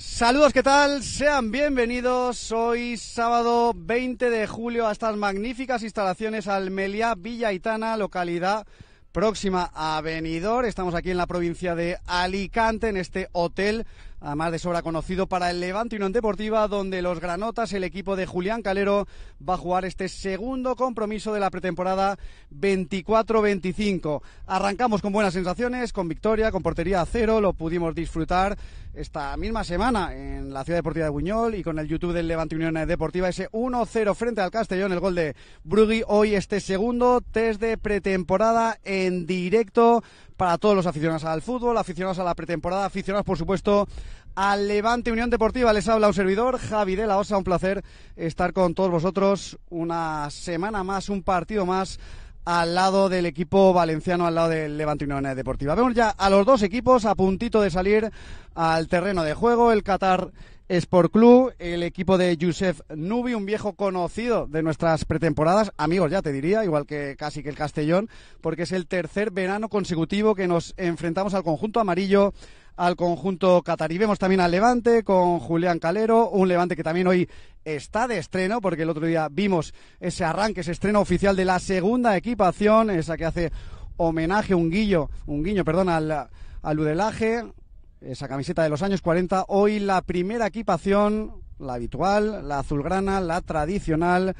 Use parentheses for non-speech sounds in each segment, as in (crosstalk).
Saludos, ¿qué tal? Sean bienvenidos. Hoy sábado 20 de julio a estas magníficas instalaciones Almelia Villa Itana, localidad próxima a Benidorm. Estamos aquí en la provincia de Alicante, en este hotel además de sobra conocido para el Levante Unión Deportiva, donde los granotas, el equipo de Julián Calero, va a jugar este segundo compromiso de la pretemporada 24-25. Arrancamos con buenas sensaciones, con victoria, con portería a cero, lo pudimos disfrutar esta misma semana en la Ciudad Deportiva de Buñol y con el YouTube del Levante Unión Deportiva, ese 1-0 frente al Castellón, el gol de Brugui, hoy este segundo test de pretemporada en directo para todos los aficionados al fútbol, aficionados a la pretemporada, aficionados, por supuesto, al Levante Unión Deportiva. Les habla un servidor, Javi de la Osa. Un placer estar con todos vosotros una semana más, un partido más al lado del equipo valenciano, al lado del Levante Unión Deportiva. Vemos ya a los dos equipos a puntito de salir al terreno de juego. El Qatar Sport Club, el equipo de Yusef Nubi, un viejo conocido de nuestras pretemporadas, amigos ya te diría, igual que casi que el Castellón, porque es el tercer verano consecutivo que nos enfrentamos al conjunto amarillo, al conjunto catarí. Vemos también al Levante con Julián Calero, un Levante que también hoy está de estreno, porque el otro día vimos ese arranque, ese estreno oficial de la segunda equipación, esa que hace homenaje, un guillo, un guiño, perdón, al al udelaje, esa camiseta de los años 40. Hoy la primera equipación, la habitual, la azulgrana, la tradicional,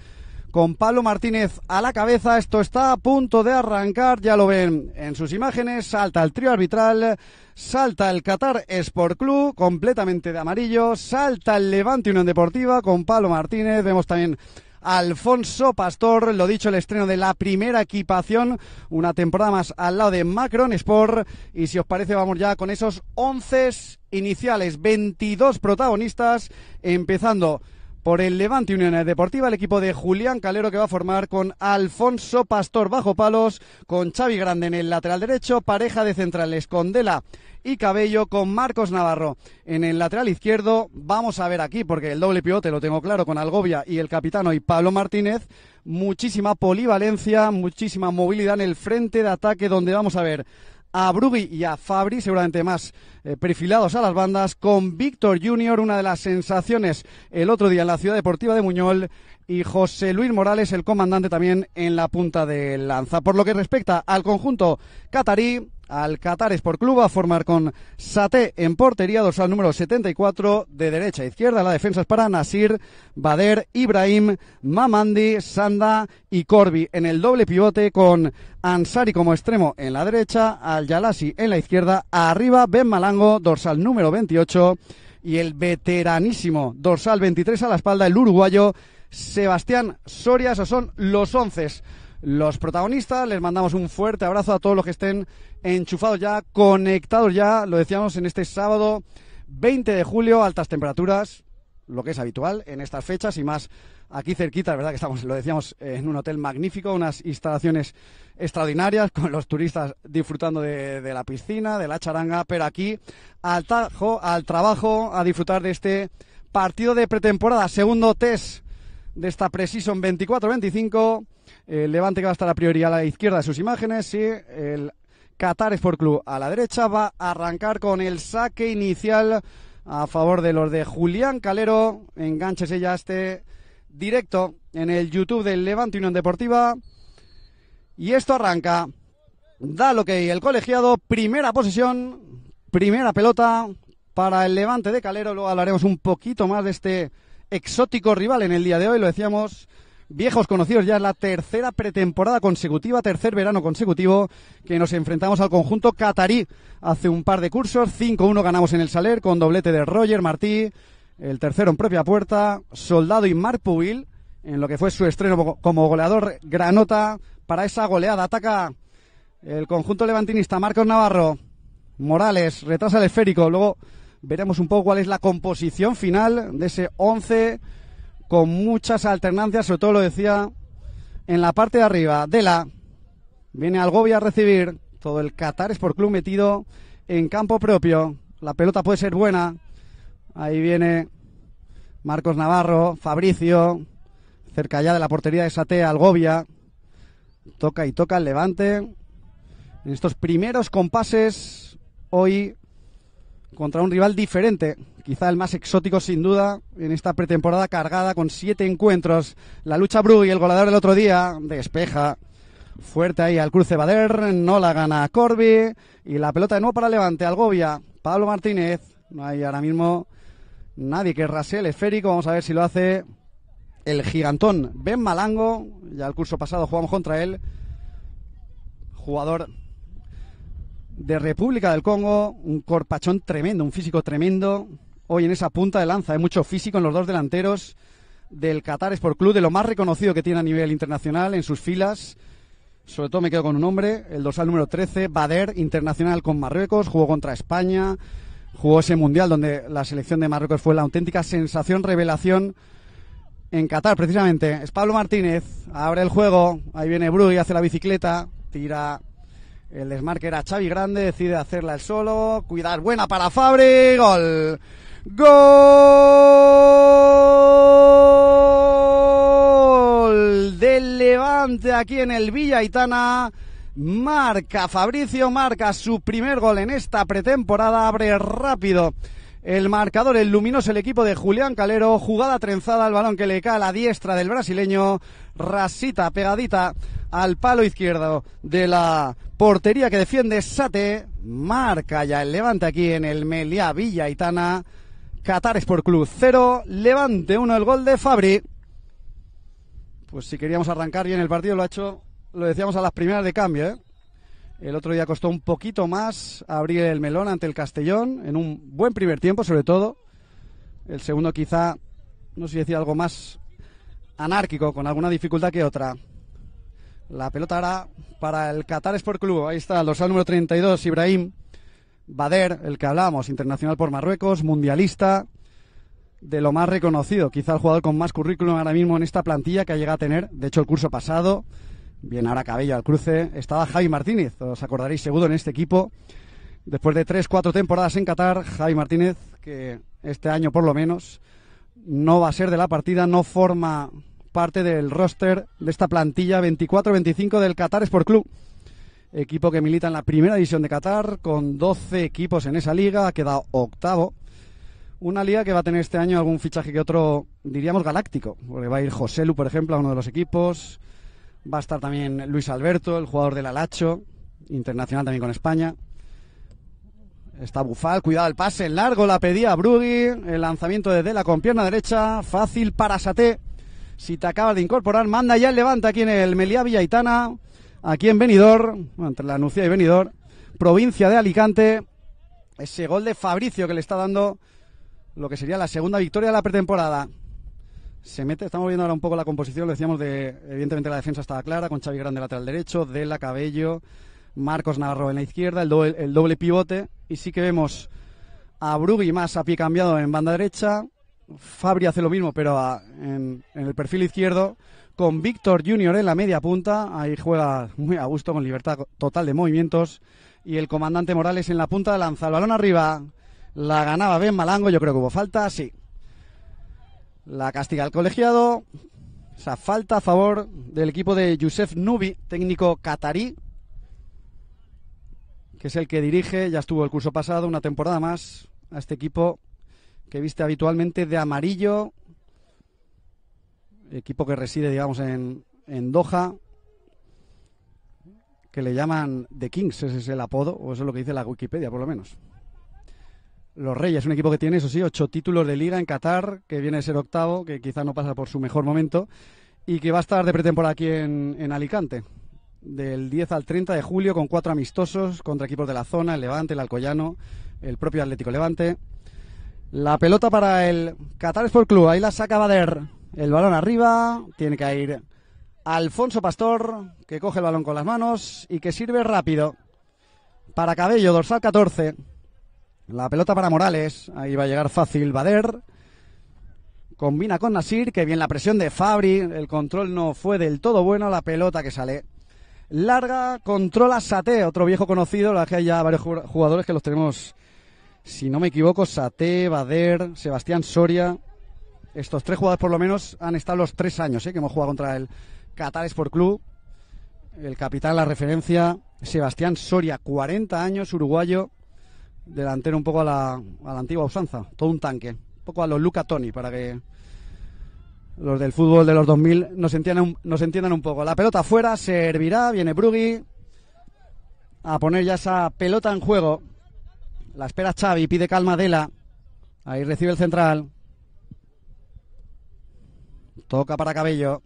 con Pablo Martínez a la cabeza. Esto está a punto de arrancar, ya lo ven en sus imágenes. Salta el trío arbitral, salta el Qatar Sport Club, completamente de amarillo, salta el Levante Unión Deportiva con Pablo Martínez. Vemos también Alfonso Pastor. Lo dicho, el estreno de la primera equipación, una temporada más al lado de Macron Sport. Y si os parece, vamos ya con esos 11 iniciales, 22 protagonistas, empezando por el Levante Unión Deportiva, el equipo de Julián Calero que va a formar con Alfonso Pastor bajo palos, con Xavi Grande en el lateral derecho, pareja de centrales con Dela y Cabello con Marcos Navarro en el lateral izquierdo. Vamos a ver aquí, porque el doble pivote lo tengo claro con Algovia y el capitano y Pablo Martínez. Muchísima polivalencia, muchísima movilidad en el frente de ataque, donde vamos a ver a Brugui y a Fabri, seguramente más eh, perfilados a las bandas, con Víctor Junior, una de las sensaciones el otro día en la Ciudad Deportiva de Muñol, y José Luis Morales, el comandante también en la punta de lanza. Por lo que respecta al conjunto catarí, al Qatar Sport Club a formar con Saté en portería, dorsal número 74, de derecha a izquierda. La defensa es para Nasir, Bader, Ibrahim, Mamandi, Sanda y Corby. En el doble pivote con Ansari como extremo en la derecha, Al Yalasi en la izquierda, arriba Ben Malango, dorsal número 28 y el veteranísimo dorsal 23 a la espalda, el uruguayo Sebastián Soria. Esos son los once los protagonistas. Les mandamos un fuerte abrazo a todos los que estén enchufados ya, conectados ya, lo decíamos, en este sábado 20 de julio, altas temperaturas, lo que es habitual en estas fechas y más aquí cerquita, la verdad que estamos, lo decíamos, en un hotel magnífico, unas instalaciones extraordinarias, con los turistas disfrutando de, la piscina, de la charanga, pero aquí al, al trabajo, a disfrutar de este partido de pretemporada, segundo test de esta Precision 24-25 el Levante que va a estar a priori a la izquierda de sus imágenes y el Qatar Sport Club a la derecha va a arrancar con el saque inicial a favor de los de Julián Calero. Enganches ya este directo en el YouTube del Levante Unión Deportiva. Y esto arranca. Da lo que el colegiado. Primera posesión. Primera pelota para el Levante de Calero. Luego hablaremos un poquito más de este exótico rival en el día de hoy. Lo decíamos viejos conocidos. Ya es la tercera pretemporada consecutiva, tercer verano consecutivo que nos enfrentamos al conjunto catarí. Hace un par de cursos, 5-1 ganamos en el Saler con doblete de Roger Martí, el tercero en propia puerta, Soldado y Mark en lo que fue su estreno como goleador granota para esa goleada. Ataca el conjunto levantinista Marcos Navarro. Morales retrasa el esférico. Luego veremos un poco cuál es la composición final de ese 11 con muchas alternancias, sobre todo lo decía en la parte de arriba. Dela viene Algovia a recibir. Todo el Qatar Sport por club metido en campo propio. La pelota puede ser buena. Ahí viene Marcos Navarro, Fabricio, cerca ya de la portería de Satea, Algovia. Toca y toca el levante. En estos primeros compases, hoy contra un rival diferente quizá el más exótico sin duda en esta pretemporada cargada con siete encuentros. La lucha Bru y el goleador del otro día despeja. Fuerte ahí al cruce Bader, no la gana Corby y la pelota de nuevo para Levante, Algovia, Pablo Martínez. No hay ahora mismo nadie que rasee el esférico, vamos a ver si lo hace el gigantón Ben Malango. Ya el curso pasado jugamos contra él. Jugador de República del Congo, un corpachón tremendo, un físico tremendo, hoy en esa punta de lanza. Hay mucho físico en los dos delanteros del Qatar Sport Club, de lo más reconocido que tiene a nivel internacional en sus filas. Sobre todo me quedo con un hombre, el dorsal número 13, Bader, internacional con Marruecos, jugó contra España, jugó ese mundial donde la selección de Marruecos fue la auténtica sensación, revelación en Qatar, precisamente. Es Pablo Martínez, abre el juego, ahí viene y hace la bicicleta, tira el desmarque, era Xavi Grande, decide hacerla él solo, cuidar, buena para Fabri, gol. Gol del Levante aquí en el Villa Itana. Marca, Fabricio marca su primer gol en esta pretemporada. Abre rápido el marcador, el luminoso el equipo de Julián Calero, jugada trenzada al balón que le cae a la diestra del brasileño, rasita pegadita al palo izquierdo de la portería que defiende Sate, marca ya el levante aquí en el Meliá Villa Itana. Qatar Sport Club 0, Levante uno el gol de Fabri. Pues si queríamos arrancar bien el partido lo ha hecho, lo decíamos a las primeras de cambio. ¿eh? El otro día costó un poquito más abrir el melón ante el Castellón, en un buen primer tiempo sobre todo. El segundo quizá, no sé si decía algo más anárquico, con alguna dificultad que otra. La pelota ahora para el Qatar Sport Club. Ahí está el dorsal número 32, Ibrahim. Bader, el que hablábamos, internacional por Marruecos, mundialista, de lo más reconocido, quizá el jugador con más currículum ahora mismo en esta plantilla que ha llegado a tener, de hecho el curso pasado, bien ahora cabello al cruce, estaba Javi Martínez, os acordaréis seguro en este equipo, después de tres, cuatro temporadas en Qatar, Javi Martínez, que este año por lo menos no va a ser de la partida, no forma parte del roster de esta plantilla 24-25 del Qatar Sport Club equipo que milita en la primera división de Qatar, con 12 equipos en esa liga, ha quedado octavo. Una liga que va a tener este año algún fichaje que otro, diríamos, galáctico, porque va a ir José Lu, por ejemplo, a uno de los equipos, va a estar también Luis Alberto, el jugador del Alacho, internacional también con España. Está Bufal, cuidado el pase, largo la pedía Brugui, el lanzamiento de Dela con pierna derecha, fácil para Saté. Si te acabas de incorporar, manda ya el levanta aquí en el Meliá Villaitana aquí en Benidorm, entre la Anuncia y venidor, provincia de Alicante. Ese gol de Fabricio que le está dando lo que sería la segunda victoria de la pretemporada. Se mete, estamos viendo ahora un poco la composición, lo decíamos de, evidentemente la defensa estaba clara, con Xavi Grande lateral derecho, Dela Cabello, Marcos Navarro en la izquierda, el doble, pivote, y sí que vemos a Brugui más a pie cambiado en banda derecha, Fabri hace lo mismo, pero en, el perfil izquierdo con Víctor Junior en la media punta. Ahí juega muy a gusto, con libertad total de movimientos. Y el comandante Morales en la punta lanza el balón arriba. La ganaba Ben Malango, yo creo que hubo falta, sí. La castiga el colegiado. Esa falta a favor del equipo de Youssef Nubi, técnico catarí, que es el que dirige, ya estuvo el curso pasado, una temporada más, a este equipo que viste habitualmente de amarillo equipo que reside, digamos, en, Doha, que le llaman The Kings, ese es el apodo, o eso es lo que dice la Wikipedia, por lo menos. Los Reyes, un equipo que tiene, eso sí, ocho títulos de liga en Qatar, que viene a ser octavo, que quizá no pasa por su mejor momento, y que va a estar de pretemporada aquí en, en Alicante, del 10 al 30 de julio, con cuatro amistosos contra equipos de la zona, el Levante, el Alcoyano, el propio Atlético Levante. La pelota para el Qatar Sport Club, ahí la saca Bader. El balón arriba, tiene que ir Alfonso Pastor, que coge el balón con las manos y que sirve rápido para Cabello, dorsal 14. La pelota para Morales, ahí va a llegar fácil Bader. Combina con Nasir, que bien la presión de Fabri, el control no fue del todo bueno, la pelota que sale larga, controla Saté, otro viejo conocido, la que hay ya varios jugadores que los tenemos, si no me equivoco, Saté, Bader, Sebastián Soria, estos tres jugadores por lo menos han estado los tres años ¿eh? que hemos jugado contra el Qatar Sport Club. El capitán, la referencia, Sebastián Soria, 40 años, uruguayo, delantero un poco a la, antigua usanza, todo un tanque, un poco a los Luca Toni, para que los del fútbol de los 2000 nos entiendan, nos entiendan un poco. La pelota afuera, servirá, viene Brugui a poner ya esa pelota en juego. La espera Xavi, pide calma Dela. Ahí recibe el central. Toca para Cabello.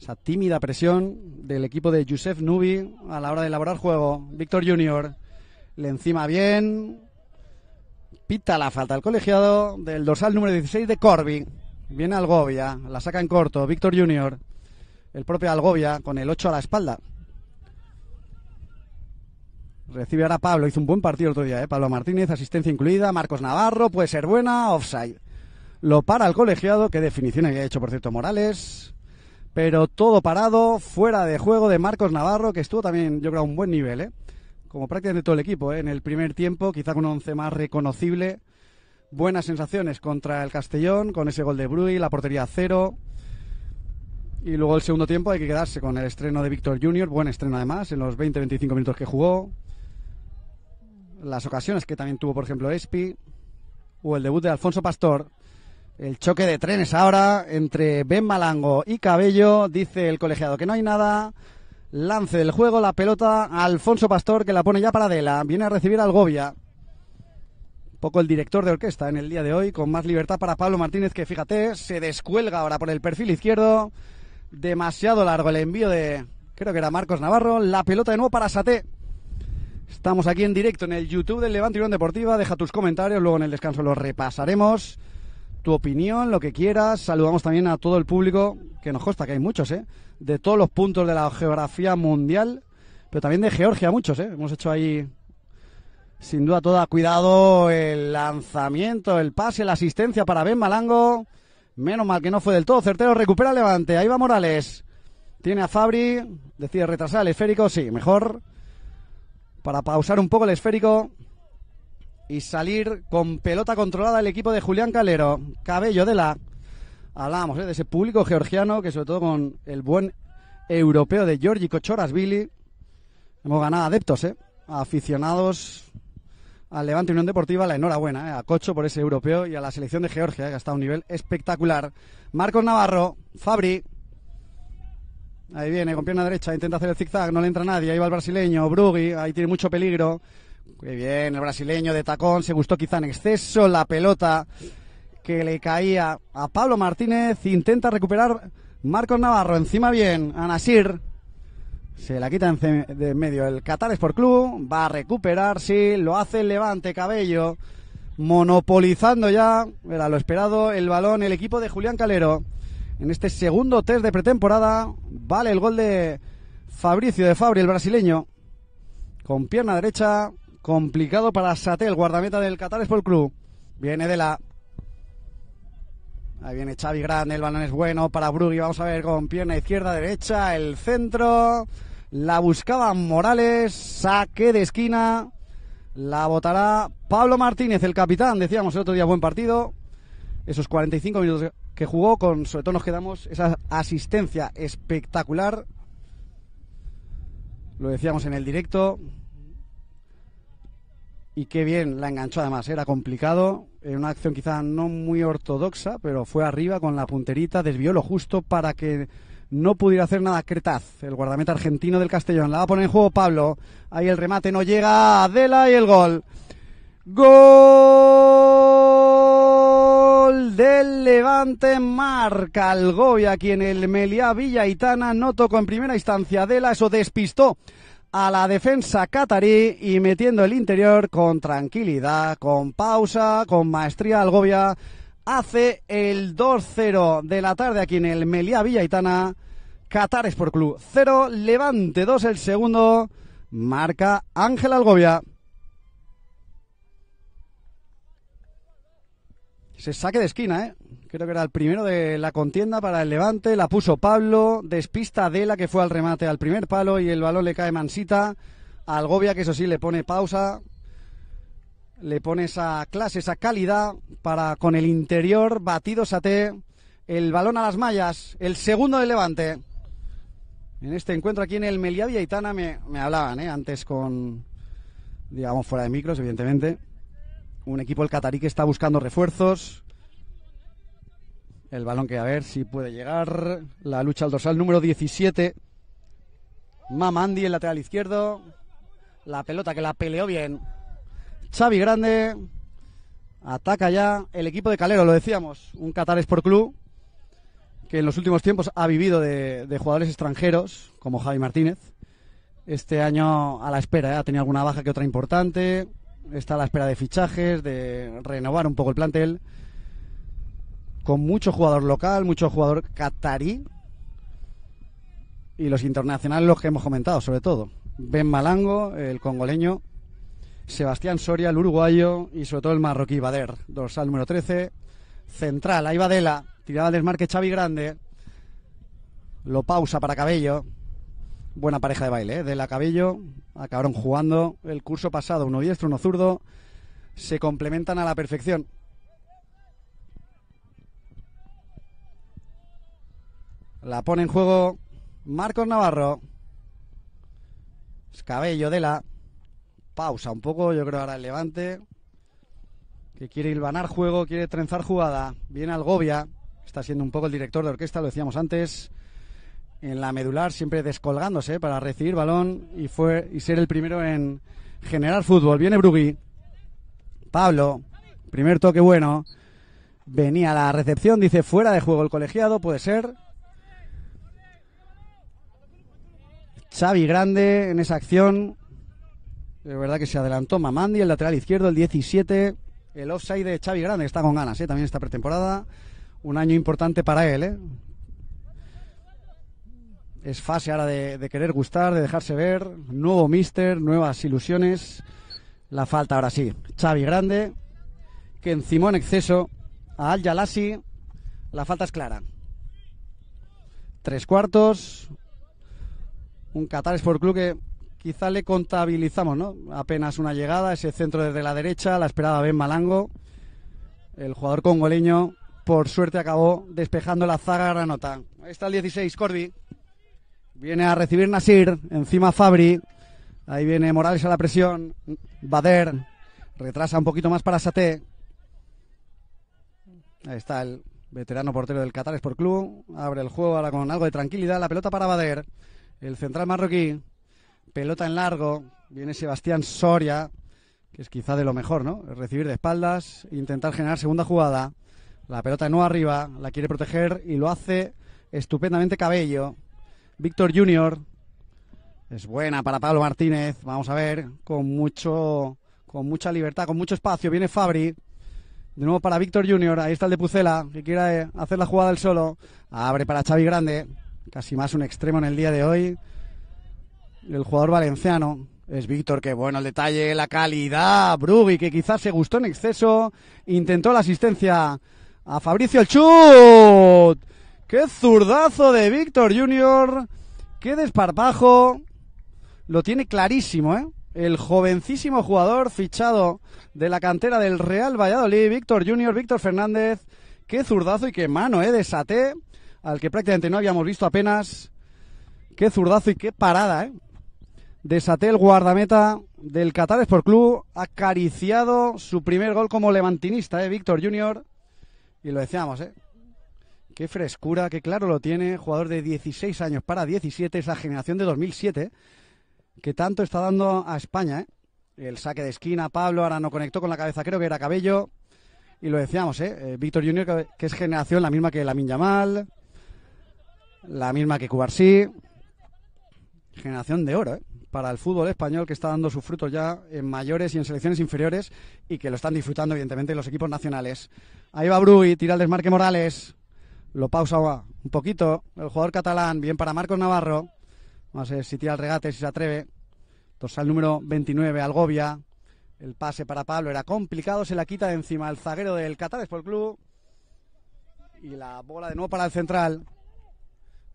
Esa tímida presión del equipo de Josef Nubi a la hora de elaborar juego. Víctor Junior le encima bien. Pita la falta al colegiado del dorsal número 16 de Corby. Viene Algovia, la saca en corto. Víctor Junior, el propio Algovia con el 8 a la espalda. Recibe ahora Pablo, hizo un buen partido el otro día, eh. Pablo Martínez, asistencia incluida, Marcos Navarro, puede ser buena, offside. Lo para el colegiado, qué definición había hecho, por cierto, Morales. Pero todo parado, fuera de juego de Marcos Navarro, que estuvo también, yo creo, a un buen nivel, ¿eh? como prácticamente todo el equipo, ¿eh? en el primer tiempo, quizá con un once más reconocible. Buenas sensaciones contra el Castellón, con ese gol de Bruy, la portería a cero. Y luego el segundo tiempo hay que quedarse con el estreno de Víctor Junior, buen estreno además, en los 20-25 minutos que jugó. Las ocasiones que también tuvo, por ejemplo, Espi. O el debut de Alfonso Pastor, el choque de trenes ahora entre Ben Malango y Cabello. Dice el colegiado que no hay nada. Lance del juego la pelota a Alfonso Pastor que la pone ya para Adela. Viene a recibir al Gobia Un poco el director de orquesta en el día de hoy con más libertad para Pablo Martínez que fíjate se descuelga ahora por el perfil izquierdo. Demasiado largo el envío de creo que era Marcos Navarro. La pelota de nuevo para Saté. Estamos aquí en directo en el YouTube del Levante Unión Deportiva. Deja tus comentarios, luego en el descanso los repasaremos tu opinión, lo que quieras. Saludamos también a todo el público, que nos consta que hay muchos, ¿eh? De todos los puntos de la geografía mundial, pero también de Georgia, muchos, ¿eh? Hemos hecho ahí, sin duda toda, cuidado el lanzamiento, el pase, la asistencia para Ben Malango. Menos mal que no fue del todo certero. Recupera Levante. Ahí va Morales. Tiene a Fabri. Decide retrasar el esférico. Sí, mejor. Para pausar un poco el esférico y salir con pelota controlada el equipo de Julián Calero. Cabello de la. Hablábamos ¿eh? de ese público georgiano que, sobre todo con el buen europeo de Georgi Billy hemos ganado adeptos, ¿eh? aficionados al Levante Unión Deportiva. La enhorabuena ¿eh? a Cocho por ese europeo y a la selección de Georgia, ¿eh? que está a un nivel espectacular. Marcos Navarro, Fabri. Ahí viene con pierna derecha, intenta hacer el zigzag, no le entra nadie. Ahí va el brasileño, Brugui, ahí tiene mucho peligro. Muy bien, el brasileño de tacón se gustó quizá en exceso la pelota que le caía a Pablo Martínez. Intenta recuperar Marcos Navarro. Encima bien, a Nasir. Se la quita de medio el Qatar por Club. Va a recuperar, sí. Lo hace el Levante Cabello. Monopolizando ya, era lo esperado, el balón el equipo de Julián Calero. En este segundo test de pretemporada vale el gol de Fabricio de Fabri, el brasileño. Con pierna derecha Complicado para Satel, guardameta del Qatar el Club. Viene de la. Ahí viene Xavi Grande, el balón es bueno para Brugui. Vamos a ver con pierna izquierda, derecha, el centro. La buscaba Morales, saque de esquina. La botará Pablo Martínez, el capitán. Decíamos el otro día, buen partido. Esos 45 minutos que jugó, con sobre todo nos quedamos esa asistencia espectacular. Lo decíamos en el directo, y qué bien, la enganchó además, ¿eh? era complicado, en una acción quizá no muy ortodoxa, pero fue arriba con la punterita, desvió lo justo para que no pudiera hacer nada Cretaz, el guardameta argentino del Castellón. La va a poner en juego Pablo, ahí el remate no llega, Adela y el gol. Gol del Levante, marca el aquí en el Meliá Villa Tana, no tocó en primera instancia Adela, eso despistó a la defensa catarí y metiendo el interior con tranquilidad, con pausa, con maestría Algovia. Hace el 2-0 de la tarde aquí en el Meliá Villaitana. Qatar por Club 0, Levante 2 el segundo. Marca Ángel Algovia. Se saque de esquina, ¿eh? creo que era el primero de la contienda para el Levante, la puso Pablo, despista Adela que fue al remate al primer palo y el balón le cae mansita, Algovia que eso sí le pone pausa, le pone esa clase, esa calidad para con el interior, batidos a té el balón a las mallas, el segundo de Levante. En este encuentro aquí en el Meliá Itana me, me hablaban ¿eh? antes con, digamos, fuera de micros, evidentemente. Un equipo, el Catarí, que está buscando refuerzos. El balón que a ver si puede llegar. La lucha al dorsal número 17. Mamandi, el lateral izquierdo. La pelota que la peleó bien. Xavi Grande. Ataca ya el equipo de Calero, lo decíamos. Un Qatar Sport Club que en los últimos tiempos ha vivido de, jugadores extranjeros, como Javi Martínez. Este año a la espera, ¿eh? ha tenido alguna baja que otra importante. Está a la espera de fichajes, de renovar un poco el plantel con mucho jugador local, mucho jugador catarí y los internacionales los que hemos comentado, sobre todo. Ben Malango, el congoleño, Sebastián Soria, el uruguayo y sobre todo el marroquí Bader, dorsal número 13, central, ahí Badela, tiraba al desmarque Xavi Grande, lo pausa para Cabello, buena pareja de baile, ¿eh? de la Cabello, acabaron jugando el curso pasado, uno diestro, uno zurdo, se complementan a la perfección. La pone en juego Marcos Navarro. Escabello de la. Pausa un poco, yo creo ahora el levante. Que quiere hilvanar juego, quiere trenzar jugada. Viene Algovia. Está siendo un poco el director de orquesta, lo decíamos antes. En la medular, siempre descolgándose para recibir balón y, fue, y ser el primero en generar fútbol. Viene Brugui. Pablo. Primer toque bueno. Venía la recepción, dice fuera de juego el colegiado, puede ser. Xavi Grande en esa acción. De verdad que se adelantó Mamandi, el lateral izquierdo, el 17. El offside de Xavi Grande, que está con ganas, ¿eh? también esta pretemporada. Un año importante para él. ¿eh? Es fase ahora de, querer gustar, de dejarse ver. Nuevo mister, nuevas ilusiones. La falta ahora sí. Xavi Grande, que encimó en exceso a Al Jalassi. La falta es clara. Tres cuartos, un Qatar Sport Club que quizá le contabilizamos, ¿no? Apenas una llegada, ese centro desde la derecha, la esperaba Ben Malango. El jugador congoleño, por suerte, acabó despejando la zaga granota. Ahí está el 16, Corby. Viene a recibir Nasir, encima Fabri. Ahí viene Morales a la presión. Bader retrasa un poquito más para Saté. Ahí está el veterano portero del Qatar Sport Club. Abre el juego ahora con algo de tranquilidad. La pelota para Bader. El central marroquí, pelota en largo, viene Sebastián Soria, que es quizá de lo mejor, ¿no? Recibir de espaldas, intentar generar segunda jugada, la pelota no arriba, la quiere proteger y lo hace estupendamente Cabello. Víctor Junior es buena para Pablo Martínez, vamos a ver, con mucho con mucha libertad, con mucho espacio, viene Fabri. De nuevo para Víctor Junior, ahí está el de Pucela, que quiere hacer la jugada del solo. Abre para Xavi Grande casi más un extremo en el día de hoy. El jugador valenciano es Víctor, que bueno el detalle, la calidad, Brugui, que quizás se gustó en exceso, intentó la asistencia a Fabricio el Chut. ¡Qué zurdazo de Víctor Junior! ¡Qué desparpajo! Lo tiene clarísimo, ¿eh? El jovencísimo jugador fichado de la cantera del Real Valladolid, Víctor Junior, Víctor Fernández. ¡Qué zurdazo y qué mano, eh! De al que prácticamente no habíamos visto apenas. Qué zurdazo y qué parada, ¿eh? Desaté el guardameta del Qatar Sport Club, acariciado su primer gol como levantinista, ¿eh? Víctor Junior. Y lo decíamos, ¿eh? Qué frescura, qué claro lo tiene. Jugador de 16 años para 17, esa generación de 2007, que tanto está dando a España, ¿eh? El saque de esquina, Pablo, ahora no conectó con la cabeza, creo que era Cabello. Y lo decíamos, ¿eh? eh Víctor Junior, que es generación la misma que la Yamal, la misma que Cubarsí. Generación de oro, ¿eh? Para el fútbol español que está dando sus frutos ya en mayores y en selecciones inferiores y que lo están disfrutando, evidentemente, los equipos nacionales. Ahí va Bruy, tira el desmarque Morales. Lo pausa un poquito. El jugador catalán, bien para Marcos Navarro. a ver si tira el regate, si se atreve. Dorsal número 29, Algovia. El pase para Pablo era complicado, se la quita de encima el zaguero del por Sport Club. Y la bola de nuevo para el central.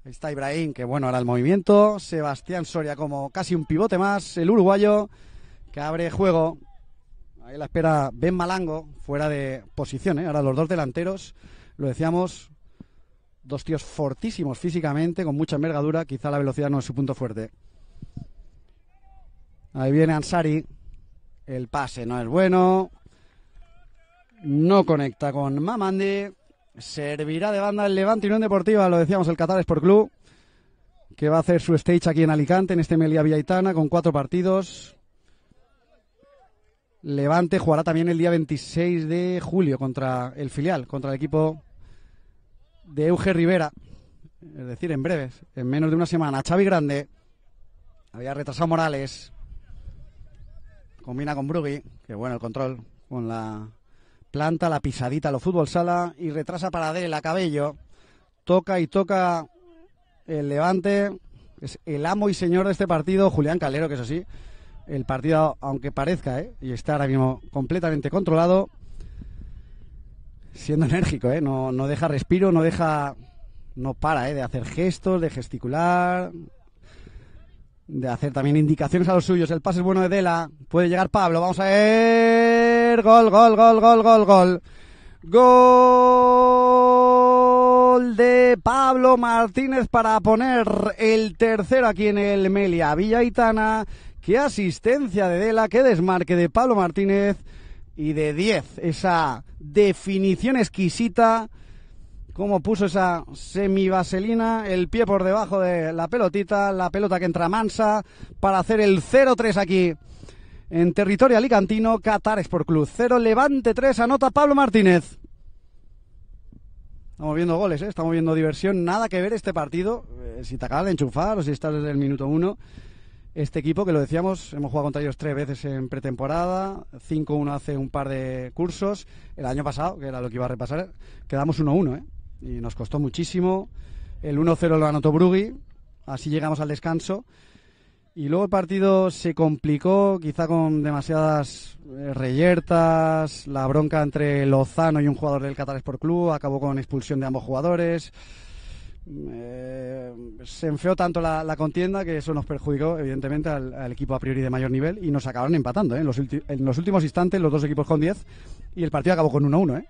Está Ibrahim, que bueno, ahora el movimiento. Sebastián Soria como casi un pivote más. El uruguayo que abre juego. Ahí la espera Ben Malango, fuera de posición. ¿eh? Ahora los dos delanteros, lo decíamos, dos tíos fortísimos físicamente, con mucha envergadura. Quizá la velocidad no es su punto fuerte. Ahí viene Ansari. El pase no es bueno. No conecta con Mamande. Servirá de banda el Levante Unión Deportiva, lo decíamos, el Qatar Sport Club, que va a hacer su stage aquí en Alicante, en este Melia Villaitana, con cuatro partidos. Levante jugará también el día 26 de julio contra el filial, contra el equipo de Euge Rivera. Es decir, en breves, en menos de una semana. Xavi Grande había retrasado Morales. Combina con Brugui, que bueno el control con la Planta la pisadita a los fútbol sala y retrasa para Adela Cabello. Toca y toca el levante. Es el amo y señor de este partido, Julián Calero, que eso sí. El partido, aunque parezca, ¿eh? y está ahora mismo completamente controlado, siendo enérgico, ¿eh? no, deja respiro, no deja. No para ¿eh? de hacer gestos, de gesticular, de hacer también indicaciones a los suyos. El pase es bueno de Dela. Puede llegar Pablo. Vamos a ver gol, gol, gol, gol, gol, gol. Gol de Pablo Martínez para poner el tercero aquí en el Melia Villaitana. Qué asistencia de Dela, qué desmarque de Pablo Martínez y de 10. Esa definición exquisita cómo puso esa semivaselina, el pie por debajo de la pelotita, la pelota que entra mansa para hacer el 0-3 aquí en territorio alicantino, Qatar por Club 0, Levante 3, anota Pablo Martínez. Estamos viendo goles, ¿eh? estamos viendo diversión, nada que ver este partido, eh, si te acabas de enchufar o si estás desde el minuto 1. Este equipo que lo decíamos, hemos jugado contra ellos tres veces en pretemporada, 5-1 hace un par de cursos, el año pasado, que era lo que iba a repasar, quedamos 1-1, ¿eh? y nos costó muchísimo. El 1-0 lo anotó Brugui, así llegamos al descanso y luego el partido se complicó, quizá con demasiadas eh, reyertas, la bronca entre Lozano y un jugador del Qatar Sport Club, acabó con expulsión de ambos jugadores. Eh, se enfeó tanto la, contienda que eso nos perjudicó, evidentemente, al, equipo a priori de mayor nivel y nos acabaron empatando. Eh, en, los últimos instantes, los dos equipos con 10 y el partido acabó con 1-1. ¿eh?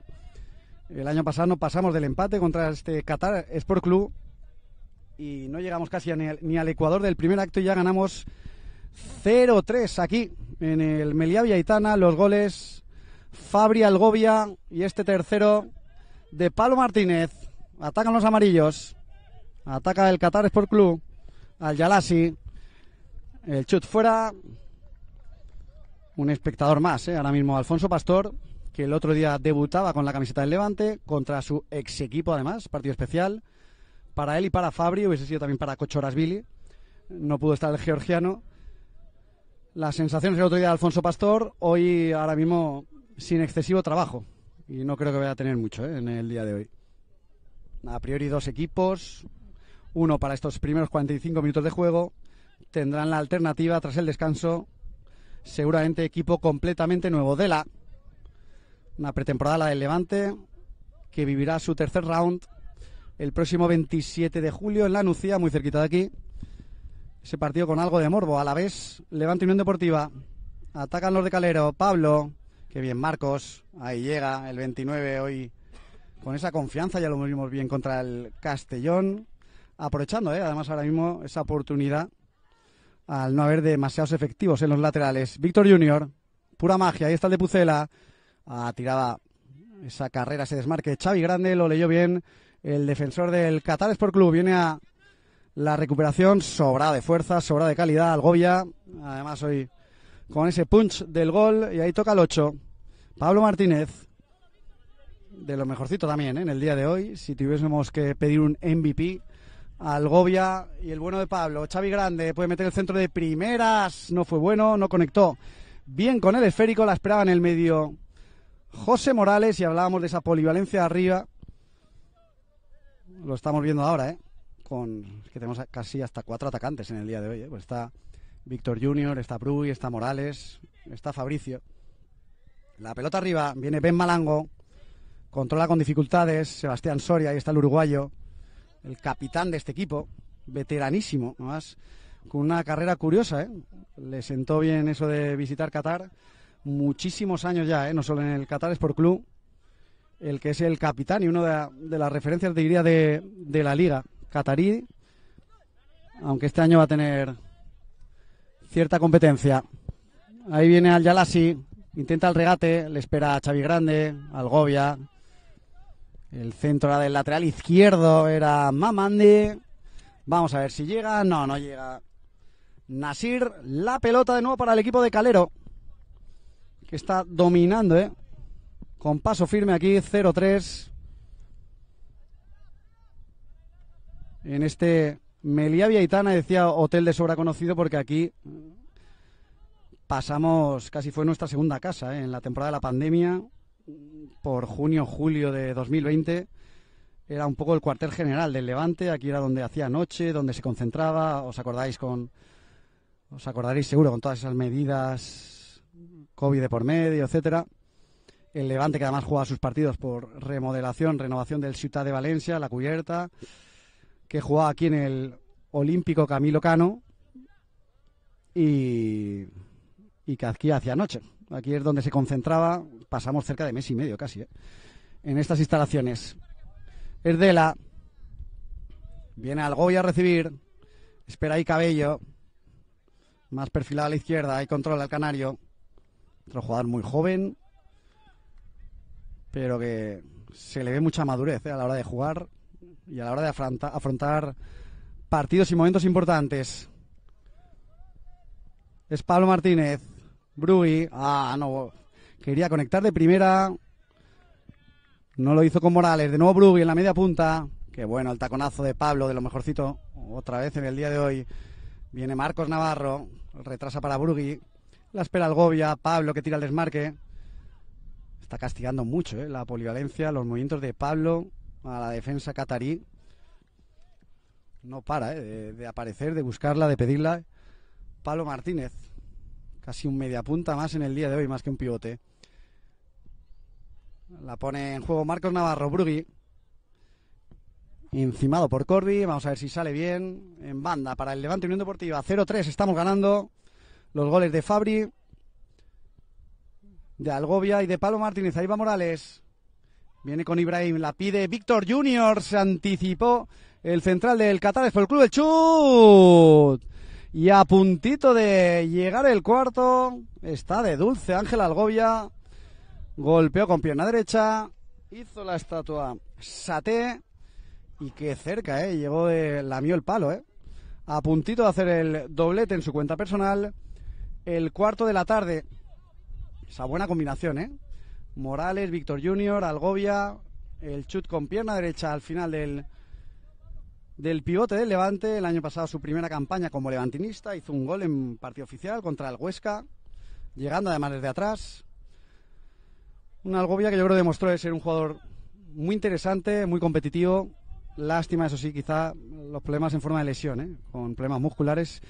El año pasado pasamos del empate contra este Qatar Sport Club y no llegamos casi ni al, Ecuador del primer acto y ya ganamos 0-3 aquí en el Meliá Villaitana. Los goles Fabri Algovia y este tercero de Pablo Martínez. Atacan los amarillos. Ataca el Qatar Sport Club al Yalasi. El chut fuera. Un espectador más, eh, ahora mismo Alfonso Pastor, que el otro día debutaba con la camiseta del Levante contra su ex equipo, además, partido especial para él y para Fabri, hubiese sido también para Cochorasvili. No pudo estar el georgiano. Las sensaciones del otro día de Alfonso Pastor, hoy ahora mismo sin excesivo trabajo. Y no creo que vaya a tener mucho ¿eh? en el día de hoy. A priori dos equipos, uno para estos primeros 45 minutos de juego, tendrán la alternativa tras el descanso, seguramente equipo completamente nuevo de la una pretemporada la del Levante que vivirá su tercer round el próximo 27 de julio en La Nucía, muy cerquita de aquí. Ese partido con algo de morbo. A la vez, Levante Unión Deportiva. Atacan los de Calero. Pablo. Qué bien, Marcos. Ahí llega el 29 hoy. Con esa confianza ya lo movimos bien contra el Castellón. Aprovechando, eh, además, ahora mismo esa oportunidad al no haber demasiados efectivos en los laterales. Víctor Junior, pura magia. Ahí está el de Pucela. Ah, tiraba. esa carrera, ese desmarque. Xavi Grande lo leyó bien el defensor del Qatar Sport Club. Viene a la recuperación, sobra de fuerza, sobra de calidad Algovia, Además, hoy con ese punch del gol, y ahí toca el 8. Pablo Martínez, de lo mejorcito también ¿eh? en el día de hoy. Si tuviésemos que pedir un MVP al y el bueno de Pablo, Xavi Grande, puede meter el centro de primeras, no fue bueno, no conectó. Bien con el esférico, la esperaba en el medio José Morales y hablábamos de esa polivalencia arriba lo estamos viendo ahora, ¿eh? Con, que tenemos casi hasta cuatro atacantes en el día de hoy. ¿eh? Pues está Víctor Junior, está Bruy, está Morales, está Fabricio. La pelota arriba, viene Ben Malango, controla con dificultades Sebastián Soria, ahí está el uruguayo, el capitán de este equipo, veteranísimo, más con una carrera curiosa. ¿eh? Le sentó bien eso de visitar Qatar, muchísimos años ya, ¿eh? no solo en el Qatar Sport Club, el que es el capitán y uno de, las referencias, diría, de, la liga, Catarí, aunque este año va a tener cierta competencia. Ahí viene al Yalasi, intenta el regate, le espera a Xavi Grande, Algovia. El centro del lateral izquierdo, era Mamande. Vamos a ver si llega. No, no llega. Nasir, la pelota de nuevo para el equipo de Calero, que está dominando, ¿eh? con paso firme aquí, 0-3. En este Meliá Viaitana, decía hotel de sobra conocido, porque aquí pasamos, casi fue nuestra segunda casa, ¿eh? en la temporada de la pandemia, por junio, julio de 2020. Era un poco el cuartel general del Levante, aquí era donde hacía noche, donde se concentraba, os acordáis con, os acordaréis seguro con todas esas medidas, COVID de por medio, etcétera el Levante, que además juega sus partidos por remodelación, renovación del Ciudad de Valencia, la cubierta, que jugaba aquí en el Olímpico Camilo Cano y, y que aquí hacia anoche. Aquí es donde se concentraba, pasamos cerca de mes y medio casi, ¿eh? en estas instalaciones. Es viene la. Viene a recibir. Espera ahí Cabello. Más perfilado a la izquierda. Ahí control al Canario. Otro jugador muy joven pero que se le ve mucha madurez eh, a la hora de jugar y a la hora de afrontar partidos y momentos importantes. Es Pablo Martínez, Brugui, ah, no, quería conectar de primera, no lo hizo con Morales, de nuevo Brugui en la media punta, que bueno, el taconazo de Pablo, de lo mejorcito, otra vez en el día de hoy. Viene Marcos Navarro, retrasa para Brugui, la espera Algovia, Pablo que tira el desmarque, está castigando mucho ¿eh? la polivalencia, los movimientos de Pablo a la defensa catarí. No para ¿eh? de, aparecer, de buscarla, de pedirla. Pablo Martínez, casi un media punta más en el día de hoy, más que un pivote. La pone en juego Marcos Navarro Brugui. Encimado por Corby, vamos a ver si sale bien. En banda para el Levante Unión Deportiva, 0-3, estamos ganando. Los goles de Fabri, de Algovia y de Palo Martínez. Ahí va Morales. Viene con Ibrahim, la pide Víctor Junior, se anticipó el central del Catares por el club, el chut. Y a puntito de llegar el cuarto, está de dulce Ángel Algovia. Golpeó con pierna derecha, hizo la estatua Saté y qué cerca, eh, llegó de lamió el palo, eh. A puntito de hacer el doblete en su cuenta personal. El cuarto de la tarde, esa buena combinación, ¿eh? Morales, Víctor Junior, Algovia, el chut con pierna derecha al final del, del pivote del Levante. El año pasado su primera campaña como levantinista, hizo un gol en partido oficial contra el Huesca, llegando además desde atrás. un Algovia que yo creo demostró de ser un jugador muy interesante, muy competitivo. Lástima, eso sí, quizá los problemas en forma de lesión, ¿eh? con problemas musculares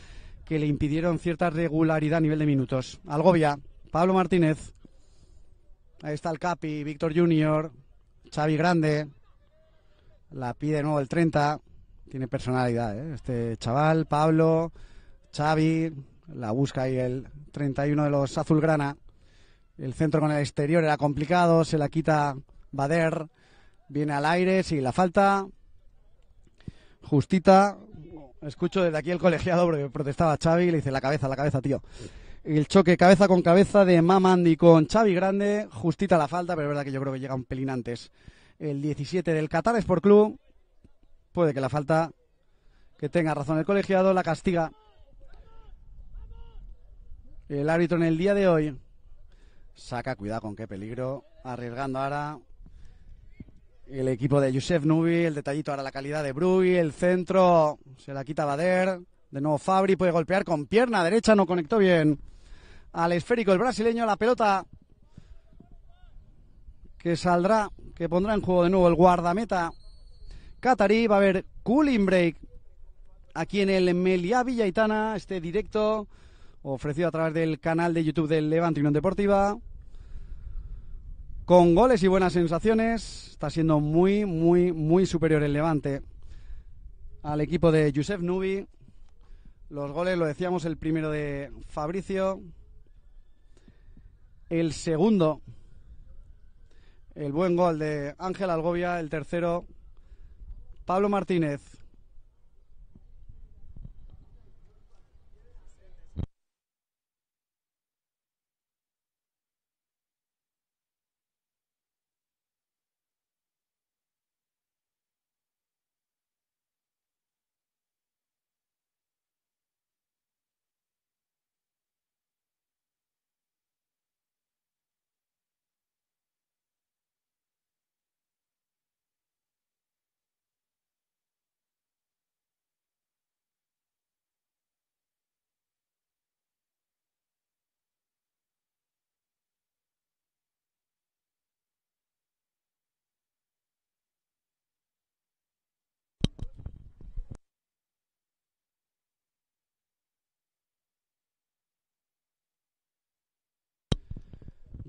que le impidieron cierta regularidad a nivel de minutos. Algovia, Pablo Martínez. Ahí está el Capi, Víctor Junior, Xavi Grande. La pide de nuevo el 30. Tiene personalidad, ¿eh? Este chaval, Pablo, Xavi. La busca ahí el 31 de los Azulgrana. El centro con el exterior era complicado. Se la quita Bader. Viene al aire, sigue la falta. Justita. Escucho desde aquí el colegiado porque protestaba Xavi y le dice la cabeza, la cabeza, tío el choque cabeza con cabeza de Mamandi con Xavi Grande. Justita la falta, pero es verdad que yo creo que llega un pelín antes. El 17 del Qatar por Club. Puede que la falta, que tenga razón el colegiado, la castiga. El árbitro en el día de hoy saca cuidado con qué peligro, arriesgando ahora el equipo de Joseph Nubi, el detallito ahora la calidad de Bruy. el centro se la quita Bader, de nuevo Fabri puede golpear con pierna derecha, no conectó bien al esférico el brasileño, la pelota que saldrá, que pondrá en juego de nuevo el guardameta catarí, va a haber cooling break aquí en el Meliá Villaitana, este directo ofrecido a través del canal de YouTube del Levante Unión Deportiva. Con goles y buenas sensaciones, está siendo muy, muy, muy superior el Levante al equipo de Josef Nubi. Los goles, lo decíamos, el primero de Fabricio, el segundo, el buen gol de Ángel Algovia, el tercero, Pablo Martínez.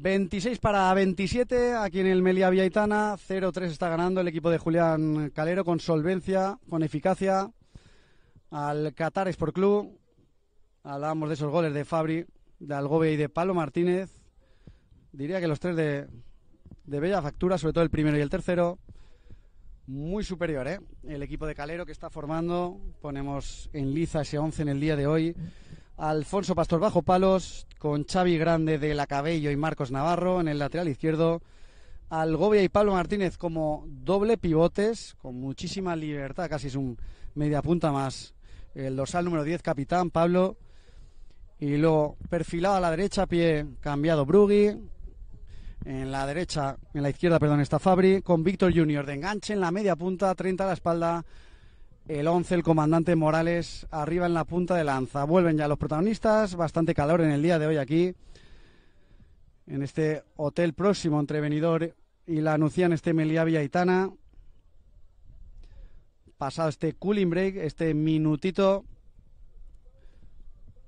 26 para 27, aquí en el Melia Villaitana, 0-3 está ganando el equipo de Julián Calero con solvencia, con eficacia, al Qatar Sport Club, hablamos de esos goles de Fabri, de Algobe y de Palo Martínez, diría que los tres de, de bella factura, sobre todo el primero y el tercero, muy superior, ¿eh? El equipo de Calero que está formando, ponemos en liza ese 11 en el día de hoy, Alfonso Pastor bajo palos, con Xavi Grande de la Cabello y Marcos Navarro en el lateral izquierdo, Al Algovia y Pablo Martínez como doble pivotes, con muchísima libertad, casi es un media punta más, el dorsal número 10, capitán Pablo, y luego perfilado a la derecha, pie cambiado Brugui, en la derecha, en la izquierda, perdón, está Fabri, con Víctor Junior de enganche en la media punta, 30 a la espalda, el 11, el comandante Morales, arriba en la punta de lanza. Vuelven ya los protagonistas, bastante calor en el día de hoy aquí, en este hotel próximo entre y la anuncian este Meliá Villaitana. Pasado este cooling break, este minutito,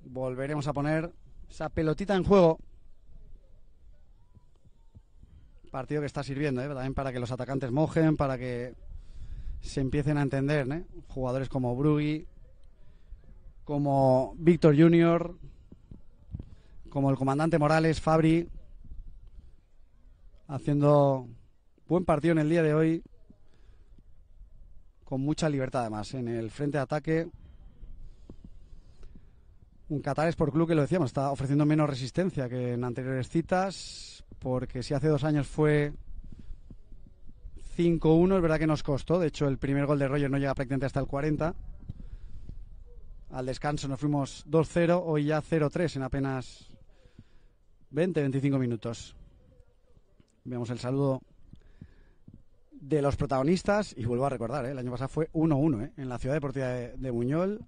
volveremos a poner esa pelotita en juego. Partido que está sirviendo, ¿eh? también para que los atacantes mojen, para que se empiecen a entender, ¿eh? Jugadores como Brugui, como Víctor Junior, como el comandante Morales, Fabri, haciendo buen partido en el día de hoy, con mucha libertad además, en el frente de ataque. Un es por Club que lo decíamos, está ofreciendo menos resistencia que en anteriores citas, porque si hace dos años fue 5-1, es verdad que nos costó, de hecho el primer gol de Roger no llega prácticamente hasta el 40. Al descanso nos fuimos 2-0, hoy ya 0-3 en apenas 20-25 minutos. Vemos el saludo de los protagonistas y vuelvo a recordar, ¿eh? el año pasado fue 1-1 ¿eh? en la ciudad deportiva de, de, Buñol.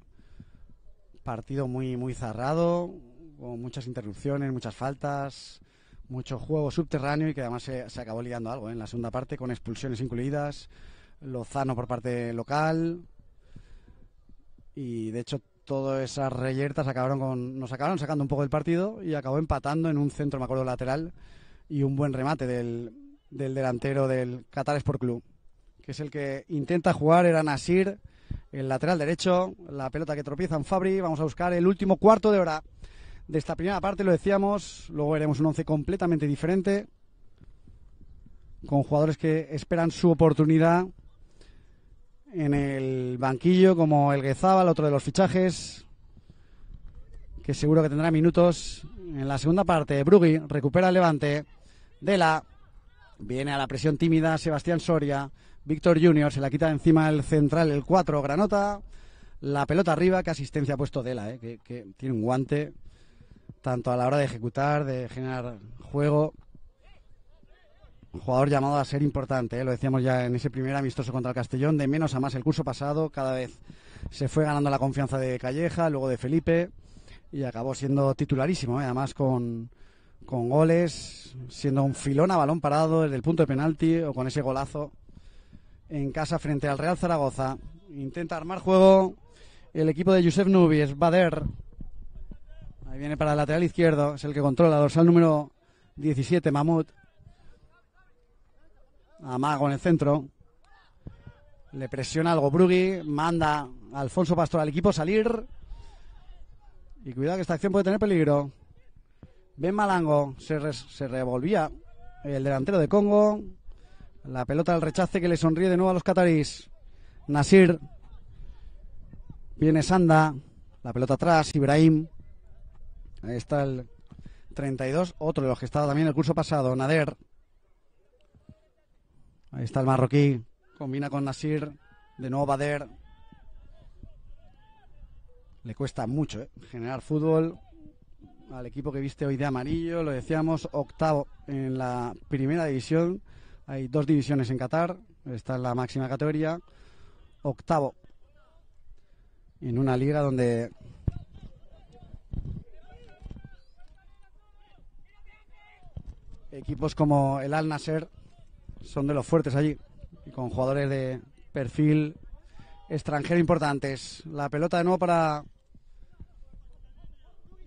Partido muy, muy cerrado, con muchas interrupciones, muchas faltas, mucho juego subterráneo y que además se, acabó liando algo ¿eh? en la segunda parte, con expulsiones incluidas, Lozano por parte local. Y de hecho, todas esas reyertas acabaron con, nos acabaron sacando un poco del partido y acabó empatando en un centro, me acuerdo, lateral y un buen remate del, del delantero del Qatar Sport Club, que es el que intenta jugar, era Nasir, el lateral derecho, la pelota que tropieza en Fabri. Vamos a buscar el último cuarto de hora de esta primera parte, lo decíamos, luego veremos un once completamente diferente, con jugadores que esperan su oportunidad en el banquillo, como el el otro de los fichajes, que seguro que tendrá minutos en la segunda parte. Brugui recupera el levante, Dela viene a la presión tímida, Sebastián Soria, Víctor Junior, se la quita encima el central, el 4, Granota, la pelota arriba, que asistencia ha puesto Dela, eh, que tiene un guante tanto a la hora de ejecutar, de generar juego. Un jugador llamado a ser importante, ¿eh? lo decíamos ya en ese primer amistoso contra el Castellón, de menos a más el curso pasado, cada vez se fue ganando la confianza de Calleja, luego de Felipe, y acabó siendo titularísimo, ¿eh? además con, con goles, siendo un filón a balón parado desde el punto de penalti o con ese golazo en casa frente al Real Zaragoza. Intenta armar juego el equipo de Josep Nubi, es Bader, viene para el lateral izquierdo, es el que controla, dorsal número 17, Mamut. Amago en el centro. Le presiona algo Brugui, manda Alfonso Pastor al equipo salir. Y cuidado que esta acción puede tener peligro. Ben Malango se, revolvía el delantero de Congo. La pelota al rechace que le sonríe de nuevo a los catarís. Nasir. Viene Sanda. La pelota atrás. Ibrahim. Ahí está el 32, otro de los que estaba también el curso pasado, Nader. Ahí está el marroquí, combina con Nasir, de nuevo Bader. Le cuesta mucho eh, generar fútbol al equipo que viste hoy de amarillo, lo decíamos, octavo en la primera división. Hay dos divisiones en Qatar, esta es la máxima categoría. Octavo en una liga donde equipos como el Al Nasser son de los fuertes allí, y con jugadores de perfil extranjero importantes. La pelota de nuevo para...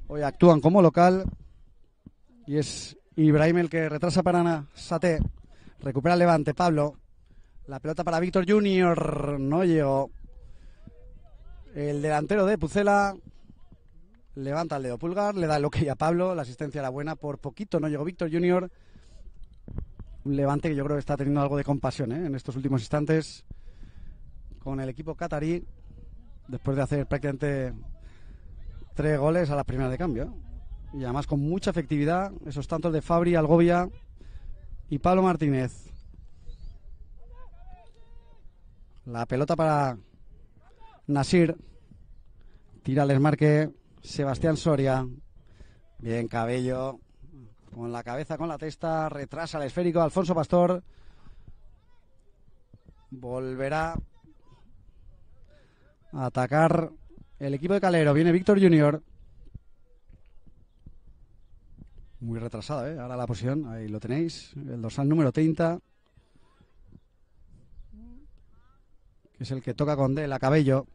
Hoy actúan como local y es Ibrahim el que retrasa para Saté. Recupera el levante, Pablo. La pelota para Víctor Junior. No llegó. El delantero de Pucela levanta el dedo pulgar, le da el ok a Pablo, la asistencia era buena, por poquito no llegó Víctor Junior. Un levante que yo creo que está teniendo algo de compasión ¿eh? en estos últimos instantes con el equipo catarí, después de hacer prácticamente tres goles a la primera de cambio. Y además con mucha efectividad, esos tantos de Fabri, Algovia y Pablo Martínez. La pelota para Nasir. Tira al esmarque. Sebastián Soria. Bien, Cabello. Con la cabeza, con la testa. Retrasa el esférico. Alfonso Pastor. Volverá a atacar el equipo de Calero. Viene Víctor Junior. Muy retrasado, ¿eh? Ahora la posición. Ahí lo tenéis. El dorsal número 30. Que es el que toca con D, la cabello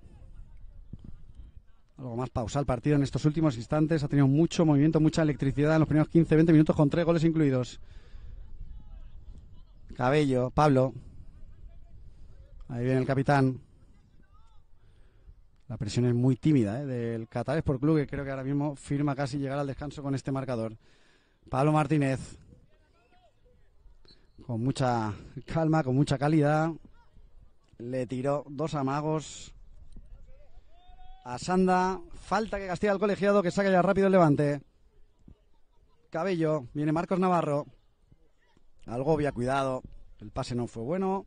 algo más pausa el partido en estos últimos instantes. Ha tenido mucho movimiento, mucha electricidad en los primeros 15-20 minutos con tres goles incluidos. Cabello, Pablo. Ahí viene el capitán. La presión es muy tímida ¿eh? del Catares por Club, que creo que ahora mismo firma casi llegar al descanso con este marcador. Pablo Martínez. Con mucha calma, con mucha calidad. Le tiró dos amagos a Sanda. Falta que castiga al colegiado, que saque ya rápido el levante. Cabello, viene Marcos Navarro. Algo había cuidado. El pase no fue bueno.